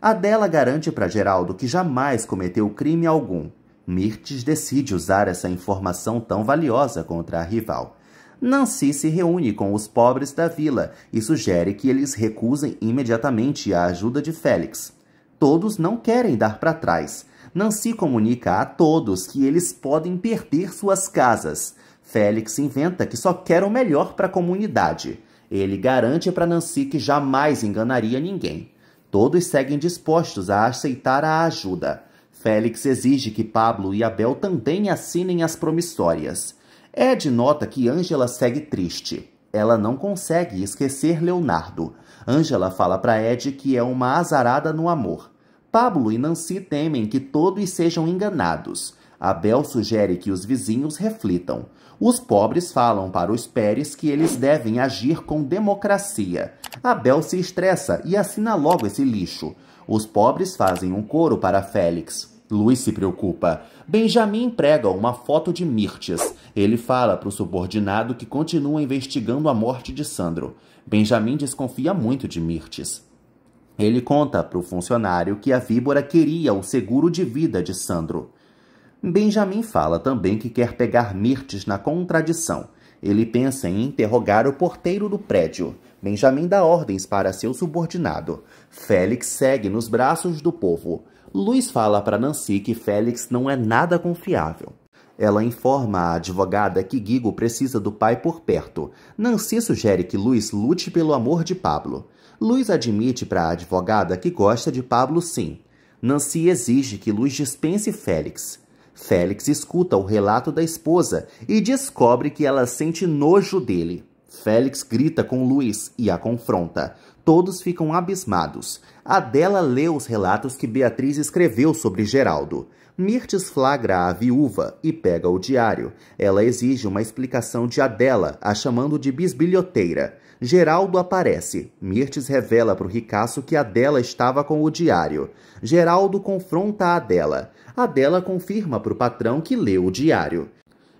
Adela garante para Geraldo que jamais cometeu crime algum. Mirtes decide usar essa informação tão valiosa contra a rival. Nancy se reúne com os pobres da vila e sugere que eles recusem imediatamente a ajuda de Félix. Todos não querem dar para trás. Nancy comunica a todos que eles podem perder suas casas. Félix inventa que só quer o melhor para a comunidade. Ele garante para Nancy que jamais enganaria ninguém. Todos seguem dispostos a aceitar a ajuda. Félix exige que Pablo e Abel também assinem as promissórias. Ed nota que Angela segue triste. Ela não consegue esquecer Leonardo. Angela fala para Ed que é uma azarada no amor. Pablo e Nancy temem que todos sejam enganados. Abel sugere que os vizinhos reflitam. Os pobres falam para os Pérez que eles devem agir com democracia. Abel se estressa e assina logo esse lixo. Os pobres fazem um coro para Félix. Luiz se preocupa. Benjamin prega uma foto de Mirtes. Ele fala para o subordinado que continua investigando a morte de Sandro. Benjamin desconfia muito de Mirtes. Ele conta para o funcionário que a víbora queria o seguro de vida de Sandro. Benjamin fala também que quer pegar Mirtes na contradição. Ele pensa em interrogar o porteiro do prédio. Benjamin dá ordens para seu subordinado. Félix segue nos braços do povo. Luiz fala para Nancy que Félix não é nada confiável. Ela informa a advogada que Guigo precisa do pai por perto. Nancy sugere que Luiz lute pelo amor de Pablo. Luiz admite para a advogada que gosta de Pablo sim. Nancy exige que Luiz dispense Félix. Félix escuta o relato da esposa e descobre que ela sente nojo dele. Félix grita com Luiz e a confronta. Todos ficam abismados. Adela lê os relatos que Beatriz escreveu sobre Geraldo. Mirtes flagra a viúva e pega o diário. Ela exige uma explicação de Adela, a chamando de bisbilhoteira. Geraldo aparece. Mirtes revela para o ricaço que Adela estava com o diário. Geraldo confronta Adela. Adela confirma para o patrão que leu o diário.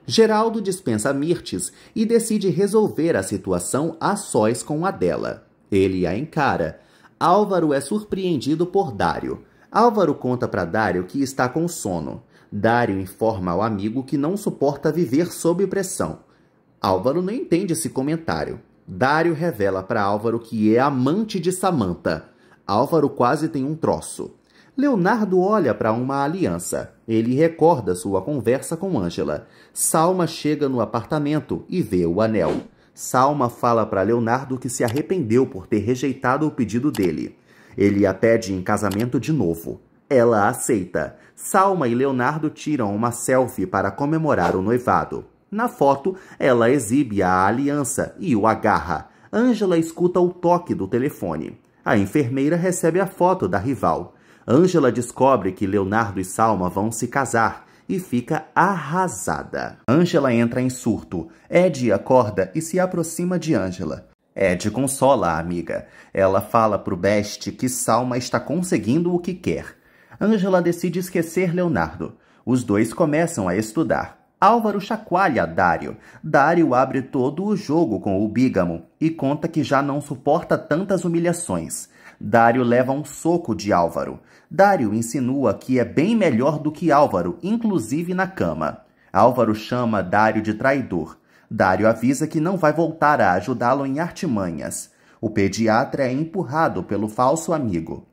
Geraldo dispensa Mirtes e decide resolver a situação a sós com Adela. Ele a encara. Álvaro é surpreendido por Dário. Álvaro conta para Dário que está com sono. Dário informa ao amigo que não suporta viver sob pressão. Álvaro não entende esse comentário. Dário revela para Álvaro que é amante de Samantha. Álvaro quase tem um troço. Leonardo olha para uma aliança. Ele recorda sua conversa com Angela. Salma chega no apartamento e vê o anel. Salma fala para Leonardo que se arrependeu por ter rejeitado o pedido dele. Ele a pede em casamento de novo. Ela aceita. Salma e Leonardo tiram uma selfie para comemorar o noivado. Na foto, ela exibe a aliança e o agarra. Angela escuta o toque do telefone. A enfermeira recebe a foto da rival. Angela descobre que Leonardo e Salma vão se casar e fica arrasada. Angela entra em surto. Ed acorda e se aproxima de Angela. Ed consola a amiga. Ela fala pro Best que Salma está conseguindo o que quer. Angela decide esquecer Leonardo. Os dois começam a estudar. Álvaro chacoalha Dário. Dário abre todo o jogo com o bígamo e conta que já não suporta tantas humilhações. Dário leva um soco de Álvaro. Dário insinua que é bem melhor do que Álvaro, inclusive na cama. Álvaro chama Dário de traidor. Dário avisa que não vai voltar a ajudá-lo em artimanhas. O pediatra é empurrado pelo falso amigo.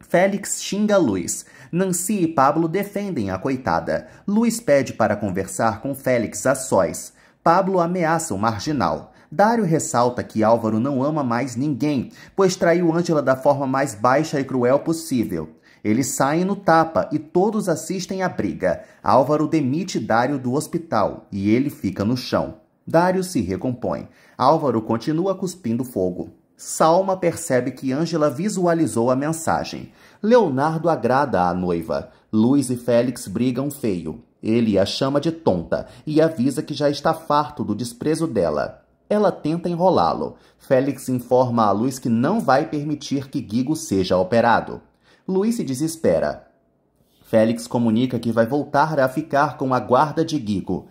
Félix xinga Luiz. Nancy e Pablo defendem a coitada. Luiz pede para conversar com Félix a sós. Pablo ameaça o marginal. Dário ressalta que Álvaro não ama mais ninguém, pois traiu Ângela da forma mais baixa e cruel possível. Eles saem no tapa e todos assistem à briga. Álvaro demite Dário do hospital e ele fica no chão. Dário se recompõe. Álvaro continua cuspindo fogo. Salma percebe que Ângela visualizou a mensagem. Leonardo agrada à noiva. Luiz e Félix brigam feio. Ele a chama de tonta e avisa que já está farto do desprezo dela ela tenta enrolá-lo. Félix informa a Luiz que não vai permitir que Guigo seja operado. Luiz se desespera. Félix comunica que vai voltar a ficar com a guarda de Guigo.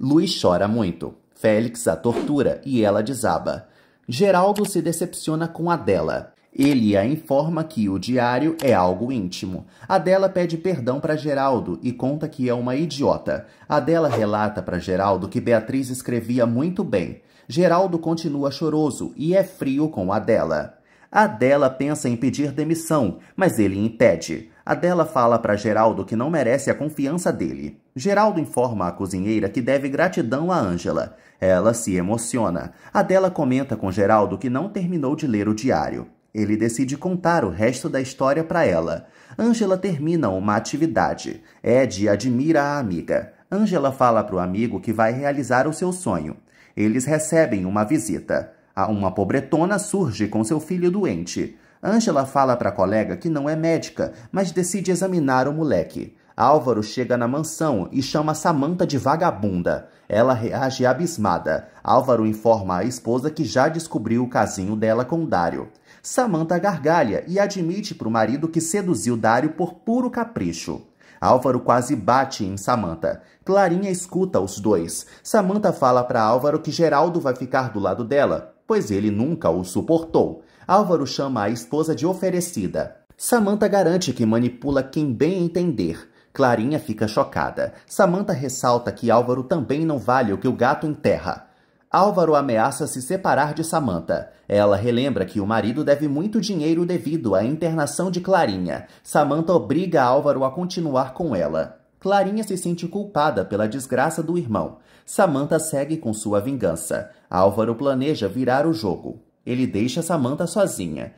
Luiz chora muito. Félix a tortura e ela desaba. Geraldo se decepciona com Adela. Ele a informa que o diário é algo íntimo. Adela pede perdão para Geraldo e conta que é uma idiota. Adela relata para Geraldo que Beatriz escrevia muito bem. Geraldo continua choroso e é frio com Adela. Adela pensa em pedir demissão, mas ele impede. Adela fala para Geraldo que não merece a confiança dele. Geraldo informa a cozinheira que deve gratidão a Ângela. Ela se emociona. Adela comenta com Geraldo que não terminou de ler o diário. Ele decide contar o resto da história para ela. Ângela termina uma atividade. Ed admira a amiga. Ângela fala para o amigo que vai realizar o seu sonho eles recebem uma visita. Uma pobretona surge com seu filho doente. Angela fala para a colega que não é médica, mas decide examinar o moleque. Álvaro chega na mansão e chama Samantha de vagabunda. Ela reage abismada. Álvaro informa a esposa que já descobriu o casinho dela com Dário. Samantha gargalha e admite para o marido que seduziu Dário por puro capricho. Álvaro quase bate em Samantha. Clarinha escuta os dois. Samantha fala para Álvaro que Geraldo vai ficar do lado dela, pois ele nunca o suportou. Álvaro chama a esposa de oferecida. Samantha garante que manipula quem bem entender. Clarinha fica chocada. Samantha ressalta que Álvaro também não vale o que o gato enterra. Álvaro ameaça se separar de Samantha. Ela relembra que o marido deve muito dinheiro devido à internação de Clarinha. Samantha obriga Álvaro a continuar com ela. Clarinha se sente culpada pela desgraça do irmão. Samantha segue com sua vingança. Álvaro planeja virar o jogo. Ele deixa Samantha sozinha.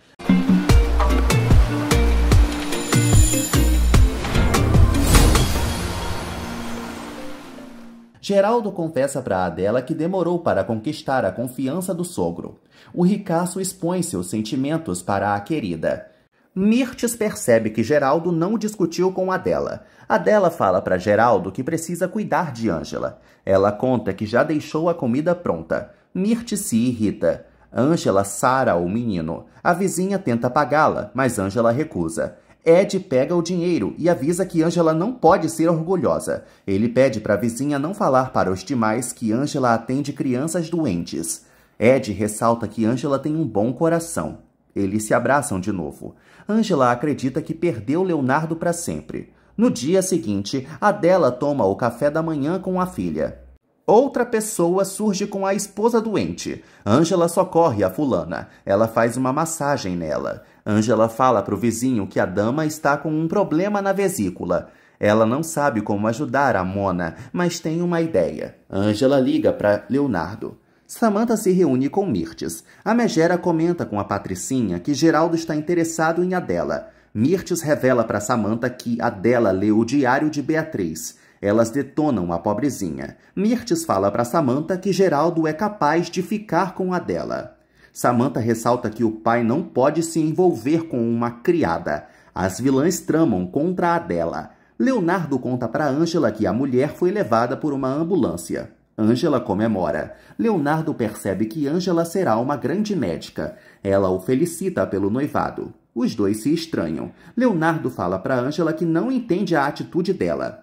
Geraldo confessa para Adela que demorou para conquistar a confiança do sogro. O ricaço expõe seus sentimentos para a querida. Mirtes percebe que Geraldo não discutiu com Adela. Adela fala para Geraldo que precisa cuidar de Ângela. Ela conta que já deixou a comida pronta. Mirtes se irrita. Ângela sara o menino. A vizinha tenta pagá-la, mas Ângela recusa. Ed pega o dinheiro e avisa que Angela não pode ser orgulhosa. Ele pede para a vizinha não falar para os demais que Angela atende crianças doentes. Ed ressalta que Angela tem um bom coração. Eles se abraçam de novo. Angela acredita que perdeu Leonardo para sempre. No dia seguinte, Adela toma o café da manhã com a filha. Outra pessoa surge com a esposa doente. Angela socorre a fulana. Ela faz uma massagem nela. Angela fala para o vizinho que a dama está com um problema na vesícula. Ela não sabe como ajudar a Mona, mas tem uma ideia. Angela liga para Leonardo. Samantha se reúne com Mirtes. A Megera comenta com a Patricinha que Geraldo está interessado em Adela. Mirtes revela para Samantha que Adela leu o diário de Beatriz. Elas detonam a pobrezinha. Mirtes fala para Samantha que Geraldo é capaz de ficar com Adela. Samantha ressalta que o pai não pode se envolver com uma criada. As vilãs tramam contra a dela. Leonardo conta para Angela que a mulher foi levada por uma ambulância. Angela comemora. Leonardo percebe que Angela será uma grande médica. Ela o felicita pelo noivado. Os dois se estranham. Leonardo fala para Angela que não entende a atitude dela.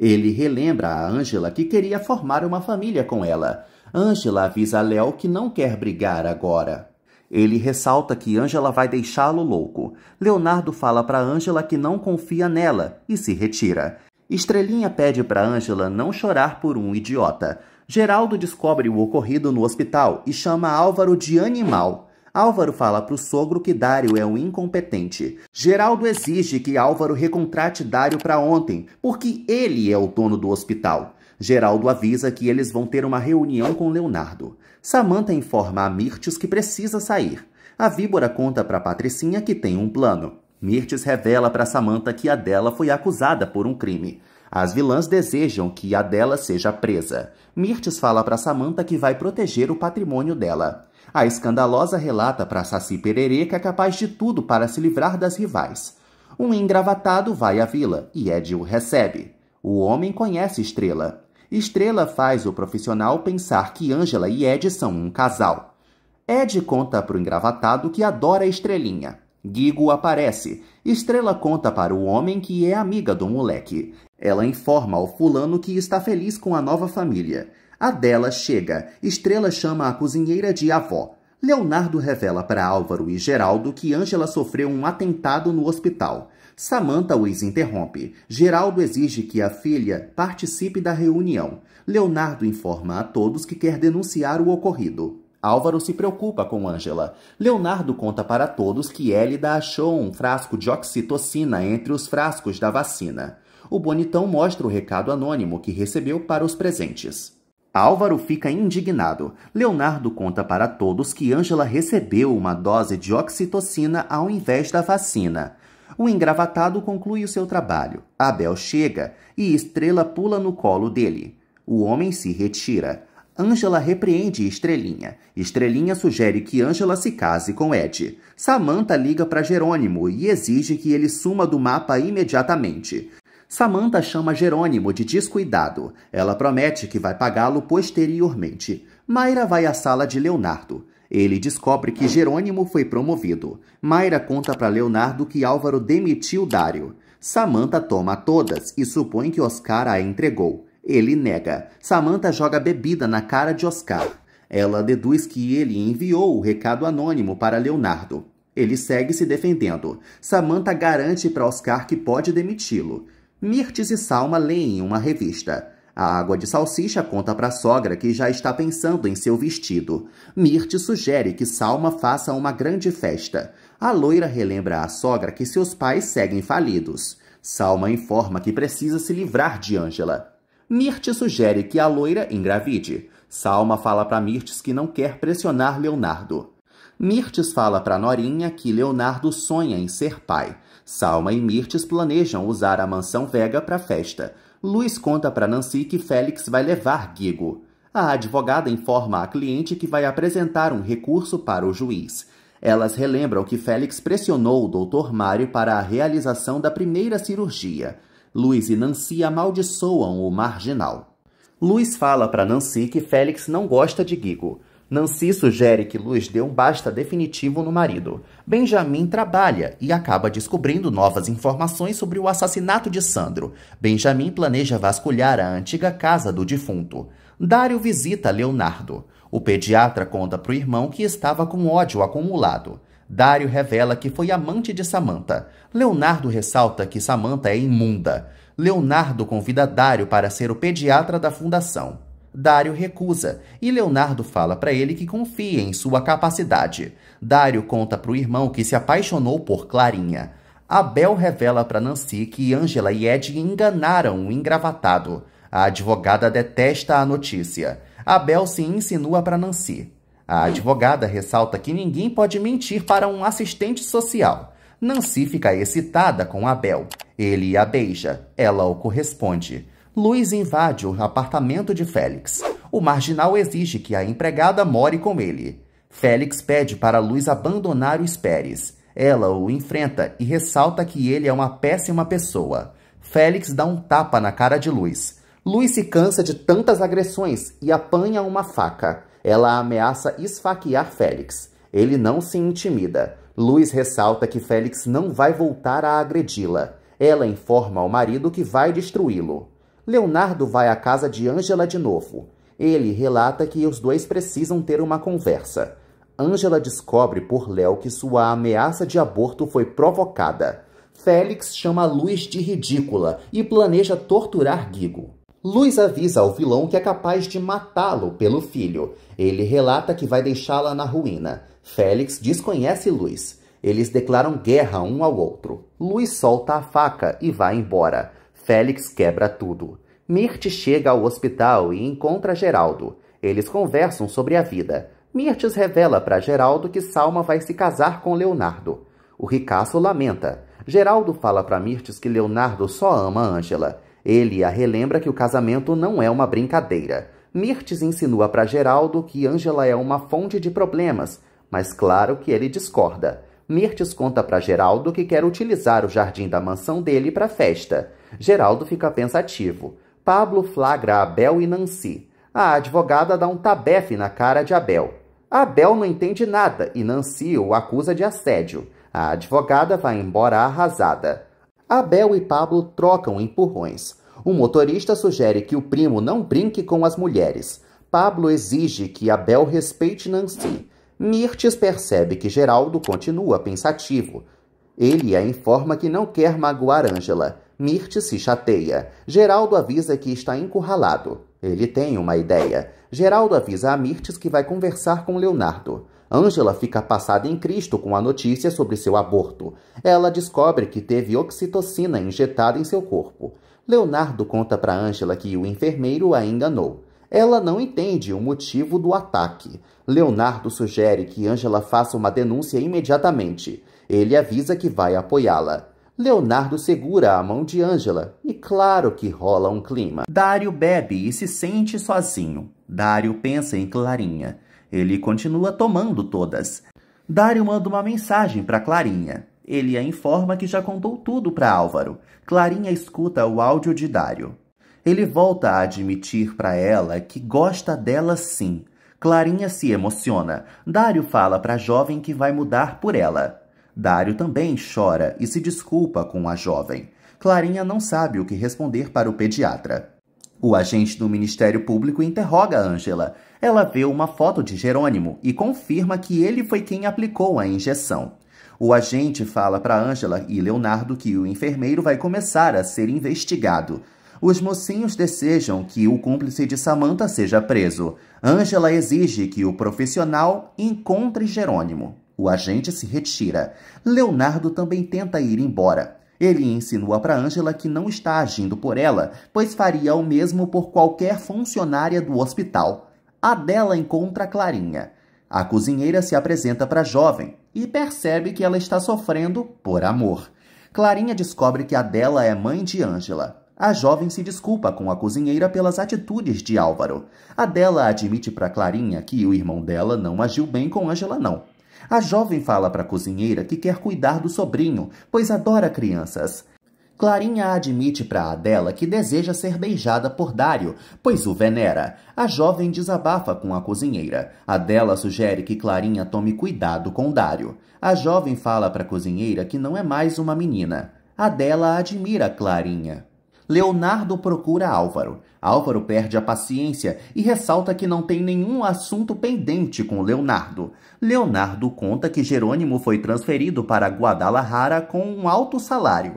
Ele relembra a Angela que queria formar uma família com ela. Angela avisa Léo que não quer brigar agora. Ele ressalta que Angela vai deixá-lo louco. Leonardo fala para Angela que não confia nela e se retira. Estrelinha pede para Angela não chorar por um idiota. Geraldo descobre o ocorrido no hospital e chama Álvaro de animal. Álvaro fala pro sogro que Dário é um incompetente. Geraldo exige que Álvaro recontrate Dário para ontem, porque ele é o dono do hospital. Geraldo avisa que eles vão ter uma reunião com Leonardo. Samantha informa a Mirtes que precisa sair. A víbora conta para Patricinha que tem um plano. Mirtes revela para Samantha que a dela foi acusada por um crime. As vilãs desejam que a dela seja presa. Mirtes fala para Samantha que vai proteger o patrimônio dela. A escandalosa relata para Saci Pererê que é capaz de tudo para se livrar das rivais. Um engravatado vai à vila e Edil recebe. O homem conhece Estrela. Estrela faz o profissional pensar que Ângela e Ed são um casal. Ed conta para o engravatado que adora a Estrelinha. Gigo aparece. Estrela conta para o homem que é amiga do moleque. Ela informa ao fulano que está feliz com a nova família. Adela chega. Estrela chama a cozinheira de avó. Leonardo revela para Álvaro e Geraldo que Ângela sofreu um atentado no hospital. Samantha o interrompe. Geraldo exige que a filha participe da reunião. Leonardo informa a todos que quer denunciar o ocorrido. Álvaro se preocupa com Ângela. Leonardo conta para todos que Hélida achou um frasco de oxitocina entre os frascos da vacina. O bonitão mostra o recado anônimo que recebeu para os presentes. Álvaro fica indignado. Leonardo conta para todos que Ângela recebeu uma dose de oxitocina ao invés da vacina. O engravatado conclui o seu trabalho. Abel chega e Estrela pula no colo dele. O homem se retira. Ângela repreende Estrelinha. Estrelinha sugere que Ângela se case com Ed. Samantha liga para Jerônimo e exige que ele suma do mapa imediatamente. Samantha chama Jerônimo de descuidado. Ela promete que vai pagá-lo posteriormente. Mayra vai à sala de Leonardo. Ele descobre que Jerônimo foi promovido. Mayra conta para Leonardo que Álvaro demitiu Dário. Samantha toma todas e supõe que Oscar a entregou. Ele nega. Samantha joga bebida na cara de Oscar. Ela deduz que ele enviou o recado anônimo para Leonardo. Ele segue se defendendo. Samantha garante para Oscar que pode demiti-lo. Mirtes e Salma leem uma revista. A água de salsicha conta para a sogra que já está pensando em seu vestido. Mirte sugere que Salma faça uma grande festa. A loira relembra à sogra que seus pais seguem falidos. Salma informa que precisa se livrar de Ângela. Mirte sugere que a loira engravide. Salma fala para Mirtes que não quer pressionar Leonardo. Mirtes fala para Norinha que Leonardo sonha em ser pai. Salma e Mirtes planejam usar a mansão Vega para festa. Luiz conta para Nancy que Félix vai levar Guigo. A advogada informa a cliente que vai apresentar um recurso para o juiz. Elas relembram que Félix pressionou o Dr. Mário para a realização da primeira cirurgia. Luiz e Nancy amaldiçoam o marginal. Luiz fala para Nancy que Félix não gosta de Guigo. Nancy sugere que Luz deu um basta definitivo no marido. Benjamin trabalha e acaba descobrindo novas informações sobre o assassinato de Sandro. Benjamin planeja vasculhar a antiga casa do defunto. Dário visita Leonardo. O pediatra conta para o irmão que estava com ódio acumulado. Dário revela que foi amante de Samantha. Leonardo ressalta que Samantha é imunda. Leonardo convida Dário para ser o pediatra da fundação. Dário recusa e Leonardo fala para ele que confia em sua capacidade. Dário conta para o irmão que se apaixonou por Clarinha. Abel revela para Nancy que Angela e Ed enganaram o engravatado. A advogada detesta a notícia. Abel se insinua para Nancy. A advogada ressalta que ninguém pode mentir para um assistente social. Nancy fica excitada com Abel. Ele a beija, ela o corresponde. Luiz invade o apartamento de Félix. O marginal exige que a empregada more com ele. Félix pede para Luiz abandonar os Esperes. Ela o enfrenta e ressalta que ele é uma péssima pessoa. Félix dá um tapa na cara de Luiz. Luiz se cansa de tantas agressões e apanha uma faca. Ela ameaça esfaquear Félix. Ele não se intimida. Luiz ressalta que Félix não vai voltar a agredi-la. Ela informa ao marido que vai destruí-lo. Leonardo vai à casa de Angela de novo. Ele relata que os dois precisam ter uma conversa. Angela descobre por Léo que sua ameaça de aborto foi provocada. Félix chama Luz de ridícula e planeja torturar Guigo. Luz avisa ao vilão que é capaz de matá-lo pelo filho. Ele relata que vai deixá-la na ruína. Félix desconhece Luz. Eles declaram guerra um ao outro. Luz solta a faca e vai embora. Félix quebra tudo. Mirte chega ao hospital e encontra Geraldo. Eles conversam sobre a vida. Mirtes revela para Geraldo que Salma vai se casar com Leonardo. O ricaço lamenta. Geraldo fala para Mirtes que Leonardo só ama Ângela. Ele a relembra que o casamento não é uma brincadeira. Mirtes insinua para Geraldo que Ângela é uma fonte de problemas, mas claro que ele discorda. Mirtes conta para Geraldo que quer utilizar o jardim da mansão dele para festa. Geraldo fica pensativo. Pablo flagra Abel e Nancy. A advogada dá um tabefe na cara de Abel. Abel não entende nada e Nancy o acusa de assédio. A advogada vai embora arrasada. Abel e Pablo trocam empurrões. O motorista sugere que o primo não brinque com as mulheres. Pablo exige que Abel respeite Nancy. Mirtes percebe que Geraldo continua pensativo. Ele a informa que não quer magoar Ângela. Mirte se chateia. Geraldo avisa que está encurralado. Ele tem uma ideia. Geraldo avisa a Mirtes que vai conversar com Leonardo. Ângela fica passada em Cristo com a notícia sobre seu aborto. Ela descobre que teve oxitocina injetada em seu corpo. Leonardo conta para Ângela que o enfermeiro a enganou. Ela não entende o motivo do ataque. Leonardo sugere que Ângela faça uma denúncia imediatamente. Ele avisa que vai apoiá-la. Leonardo segura a mão de Ângela e claro que rola um clima. Dário bebe e se sente sozinho. Dário pensa em Clarinha. Ele continua tomando todas. Dário manda uma mensagem para Clarinha. Ele a informa que já contou tudo para Álvaro. Clarinha escuta o áudio de Dário. Ele volta a admitir para ela que gosta dela sim. Clarinha se emociona. Dário fala para a jovem que vai mudar por ela. Dário também chora e se desculpa com a jovem. Clarinha não sabe o que responder para o pediatra. O agente do Ministério Público interroga Ângela. Ela vê uma foto de Jerônimo e confirma que ele foi quem aplicou a injeção. O agente fala para Ângela e Leonardo que o enfermeiro vai começar a ser investigado. Os mocinhos desejam que o cúmplice de Samantha seja preso. Ângela exige que o profissional encontre Jerônimo. O agente se retira. Leonardo também tenta ir embora. Ele insinua para Angela que não está agindo por ela, pois faria o mesmo por qualquer funcionária do hospital. Adela encontra Clarinha. A cozinheira se apresenta para a jovem e percebe que ela está sofrendo por amor. Clarinha descobre que Adela é mãe de Ângela. A jovem se desculpa com a cozinheira pelas atitudes de Álvaro. Adela admite para Clarinha que o irmão dela não agiu bem com Ângela não. A jovem fala para a cozinheira que quer cuidar do sobrinho, pois adora crianças. Clarinha admite para Adela que deseja ser beijada por Dário, pois o venera. A jovem desabafa com a cozinheira. Adela sugere que Clarinha tome cuidado com Dário. A jovem fala para a cozinheira que não é mais uma menina. Adela admira Clarinha. Leonardo procura Álvaro. Álvaro perde a paciência e ressalta que não tem nenhum assunto pendente com Leonardo. Leonardo conta que Jerônimo foi transferido para Guadalajara com um alto salário.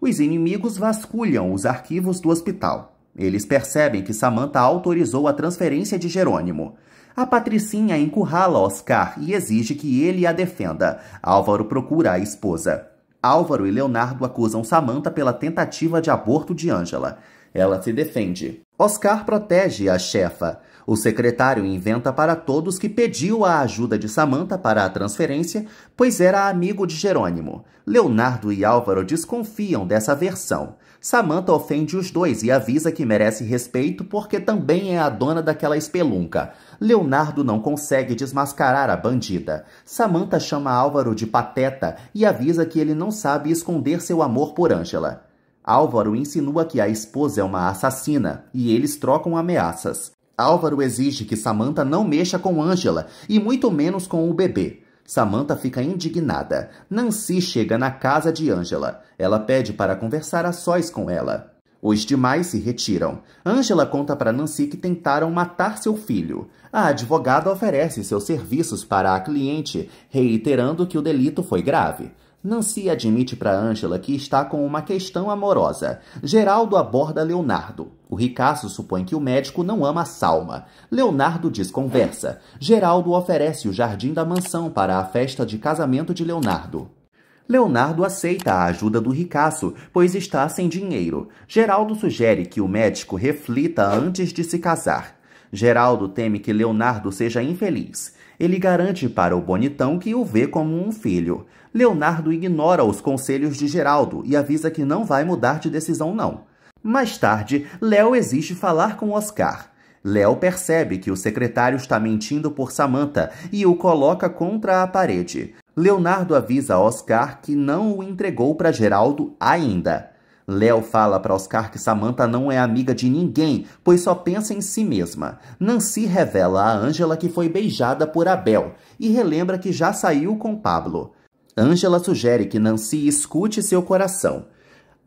Os inimigos vasculham os arquivos do hospital. Eles percebem que Samantha autorizou a transferência de Jerônimo. A patricinha encurrala Oscar e exige que ele a defenda. Álvaro procura a esposa. Álvaro e Leonardo acusam Samantha pela tentativa de aborto de Angela. Ela se defende. Oscar protege a chefa. O secretário inventa para todos que pediu a ajuda de Samantha para a transferência, pois era amigo de Jerônimo. Leonardo e Álvaro desconfiam dessa versão. Samantha ofende os dois e avisa que merece respeito porque também é a dona daquela espelunca. Leonardo não consegue desmascarar a bandida. Samantha chama Álvaro de pateta e avisa que ele não sabe esconder seu amor por Ângela. Álvaro insinua que a esposa é uma assassina e eles trocam ameaças. Álvaro exige que Samantha não mexa com Angela e muito menos com o bebê. Samantha fica indignada. Nancy chega na casa de Angela. Ela pede para conversar a sós com ela. Os demais se retiram. Angela conta para Nancy que tentaram matar seu filho. A advogada oferece seus serviços para a cliente, reiterando que o delito foi grave. Nancy admite para Angela que está com uma questão amorosa. Geraldo aborda Leonardo. O ricaço supõe que o médico não ama a Salma. Leonardo desconversa. Geraldo oferece o jardim da mansão para a festa de casamento de Leonardo. Leonardo aceita a ajuda do ricaço, pois está sem dinheiro. Geraldo sugere que o médico reflita antes de se casar. Geraldo teme que Leonardo seja infeliz. Ele garante para o bonitão que o vê como um filho. Leonardo ignora os conselhos de Geraldo e avisa que não vai mudar de decisão não. Mais tarde, Léo exige falar com Oscar. Léo percebe que o secretário está mentindo por Samantha e o coloca contra a parede. Leonardo avisa Oscar que não o entregou para Geraldo ainda. Léo fala para Oscar que Samantha não é amiga de ninguém, pois só pensa em si mesma. Nancy revela a Ângela que foi beijada por Abel e relembra que já saiu com Pablo. Ângela sugere que Nancy escute seu coração.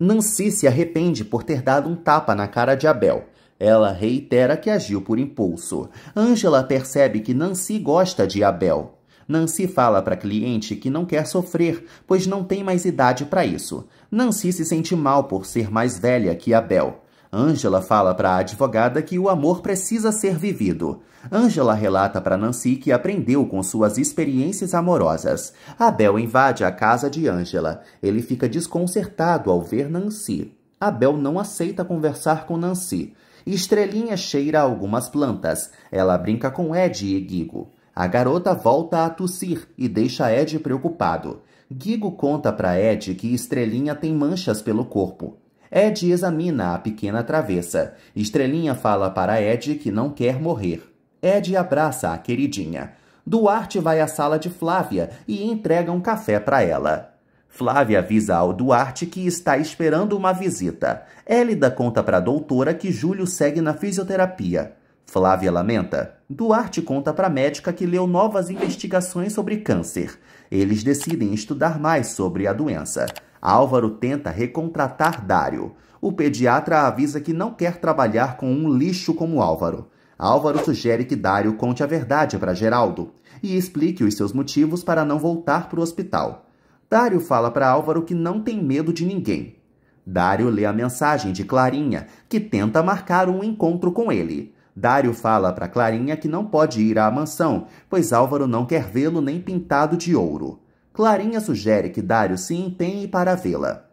Nancy se arrepende por ter dado um tapa na cara de Abel. Ela reitera que agiu por impulso. Angela percebe que Nancy gosta de Abel. Nancy fala para a cliente que não quer sofrer, pois não tem mais idade para isso. Nancy se sente mal por ser mais velha que Abel. Angela fala para a advogada que o amor precisa ser vivido. Angela relata para Nancy que aprendeu com suas experiências amorosas. Abel invade a casa de Angela. Ele fica desconcertado ao ver Nancy. Abel não aceita conversar com Nancy. Estrelinha cheira algumas plantas. Ela brinca com Ed e Guigo. A garota volta a tossir e deixa Ed preocupado. Guigo conta para Ed que Estrelinha tem manchas pelo corpo. Ed examina a pequena travessa. Estrelinha fala para Ed que não quer morrer. Ed abraça a queridinha. Duarte vai à sala de Flávia e entrega um café para ela. Flávia avisa ao Duarte que está esperando uma visita. Hélida conta para a doutora que Júlio segue na fisioterapia. Flávia lamenta. Duarte conta para a médica que leu novas investigações sobre câncer. Eles decidem estudar mais sobre a doença. Álvaro tenta recontratar Dário. O pediatra avisa que não quer trabalhar com um lixo como Álvaro. Álvaro sugere que Dário conte a verdade para Geraldo e explique os seus motivos para não voltar para o hospital. Dário fala para Álvaro que não tem medo de ninguém. Dário lê a mensagem de Clarinha, que tenta marcar um encontro com ele. Dário fala para Clarinha que não pode ir à mansão, pois Álvaro não quer vê-lo nem pintado de ouro. Clarinha sugere que Dário se empenhe para vê-la.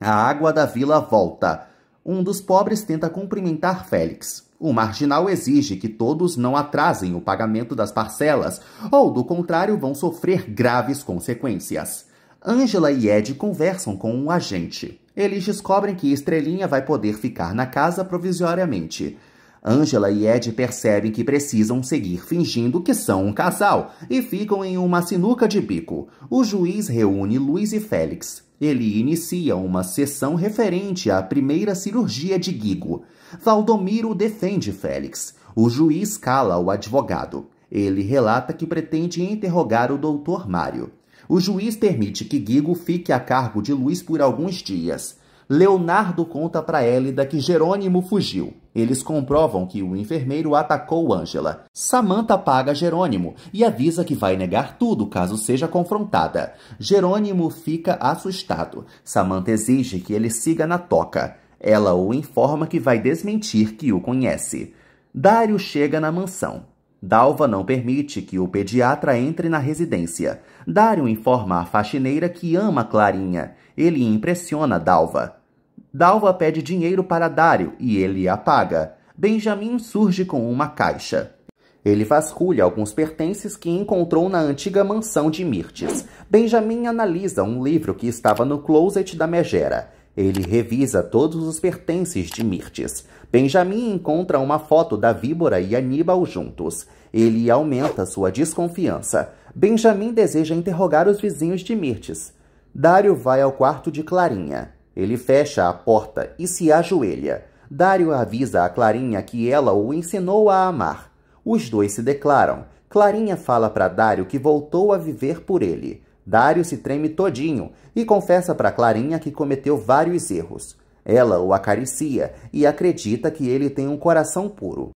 A água da vila volta. Um dos pobres tenta cumprimentar Félix. O marginal exige que todos não atrasem o pagamento das parcelas, ou do contrário vão sofrer graves consequências. Angela e Ed conversam com um agente. Eles descobrem que Estrelinha vai poder ficar na casa provisoriamente. Angela e Ed percebem que precisam seguir fingindo que são um casal e ficam em uma sinuca de bico. O juiz reúne Luiz e Félix. Ele inicia uma sessão referente à primeira cirurgia de Guigo. Valdomiro defende Félix. O juiz cala o advogado. Ele relata que pretende interrogar o doutor Mário. O juiz permite que Guigo fique a cargo de Luiz por alguns dias. Leonardo conta para Hélida que Jerônimo fugiu. Eles comprovam que o enfermeiro atacou Angela. Samantha paga Jerônimo e avisa que vai negar tudo caso seja confrontada. Jerônimo fica assustado. Samantha exige que ele siga na toca. Ela o informa que vai desmentir que o conhece. Dário chega na mansão. Dalva não permite que o pediatra entre na residência. Dário informa a faxineira que ama Clarinha. Ele impressiona Dalva. Dalva pede dinheiro para Dário e ele a paga. Benjamin surge com uma caixa. Ele vasculha alguns pertences que encontrou na antiga mansão de Mirtes. Benjamin analisa um livro que estava no closet da Megera. Ele revisa todos os pertences de Mirtes. Benjamin encontra uma foto da víbora e Aníbal juntos. Ele aumenta sua desconfiança. Benjamin deseja interrogar os vizinhos de Mirtes. Dário vai ao quarto de Clarinha. Ele fecha a porta e se ajoelha. Dário avisa a Clarinha que ela o ensinou a amar. Os dois se declaram. Clarinha fala para Dário que voltou a viver por ele. Dário se treme todinho e confessa para Clarinha que cometeu vários erros. Ela o acaricia e acredita que ele tem um coração puro.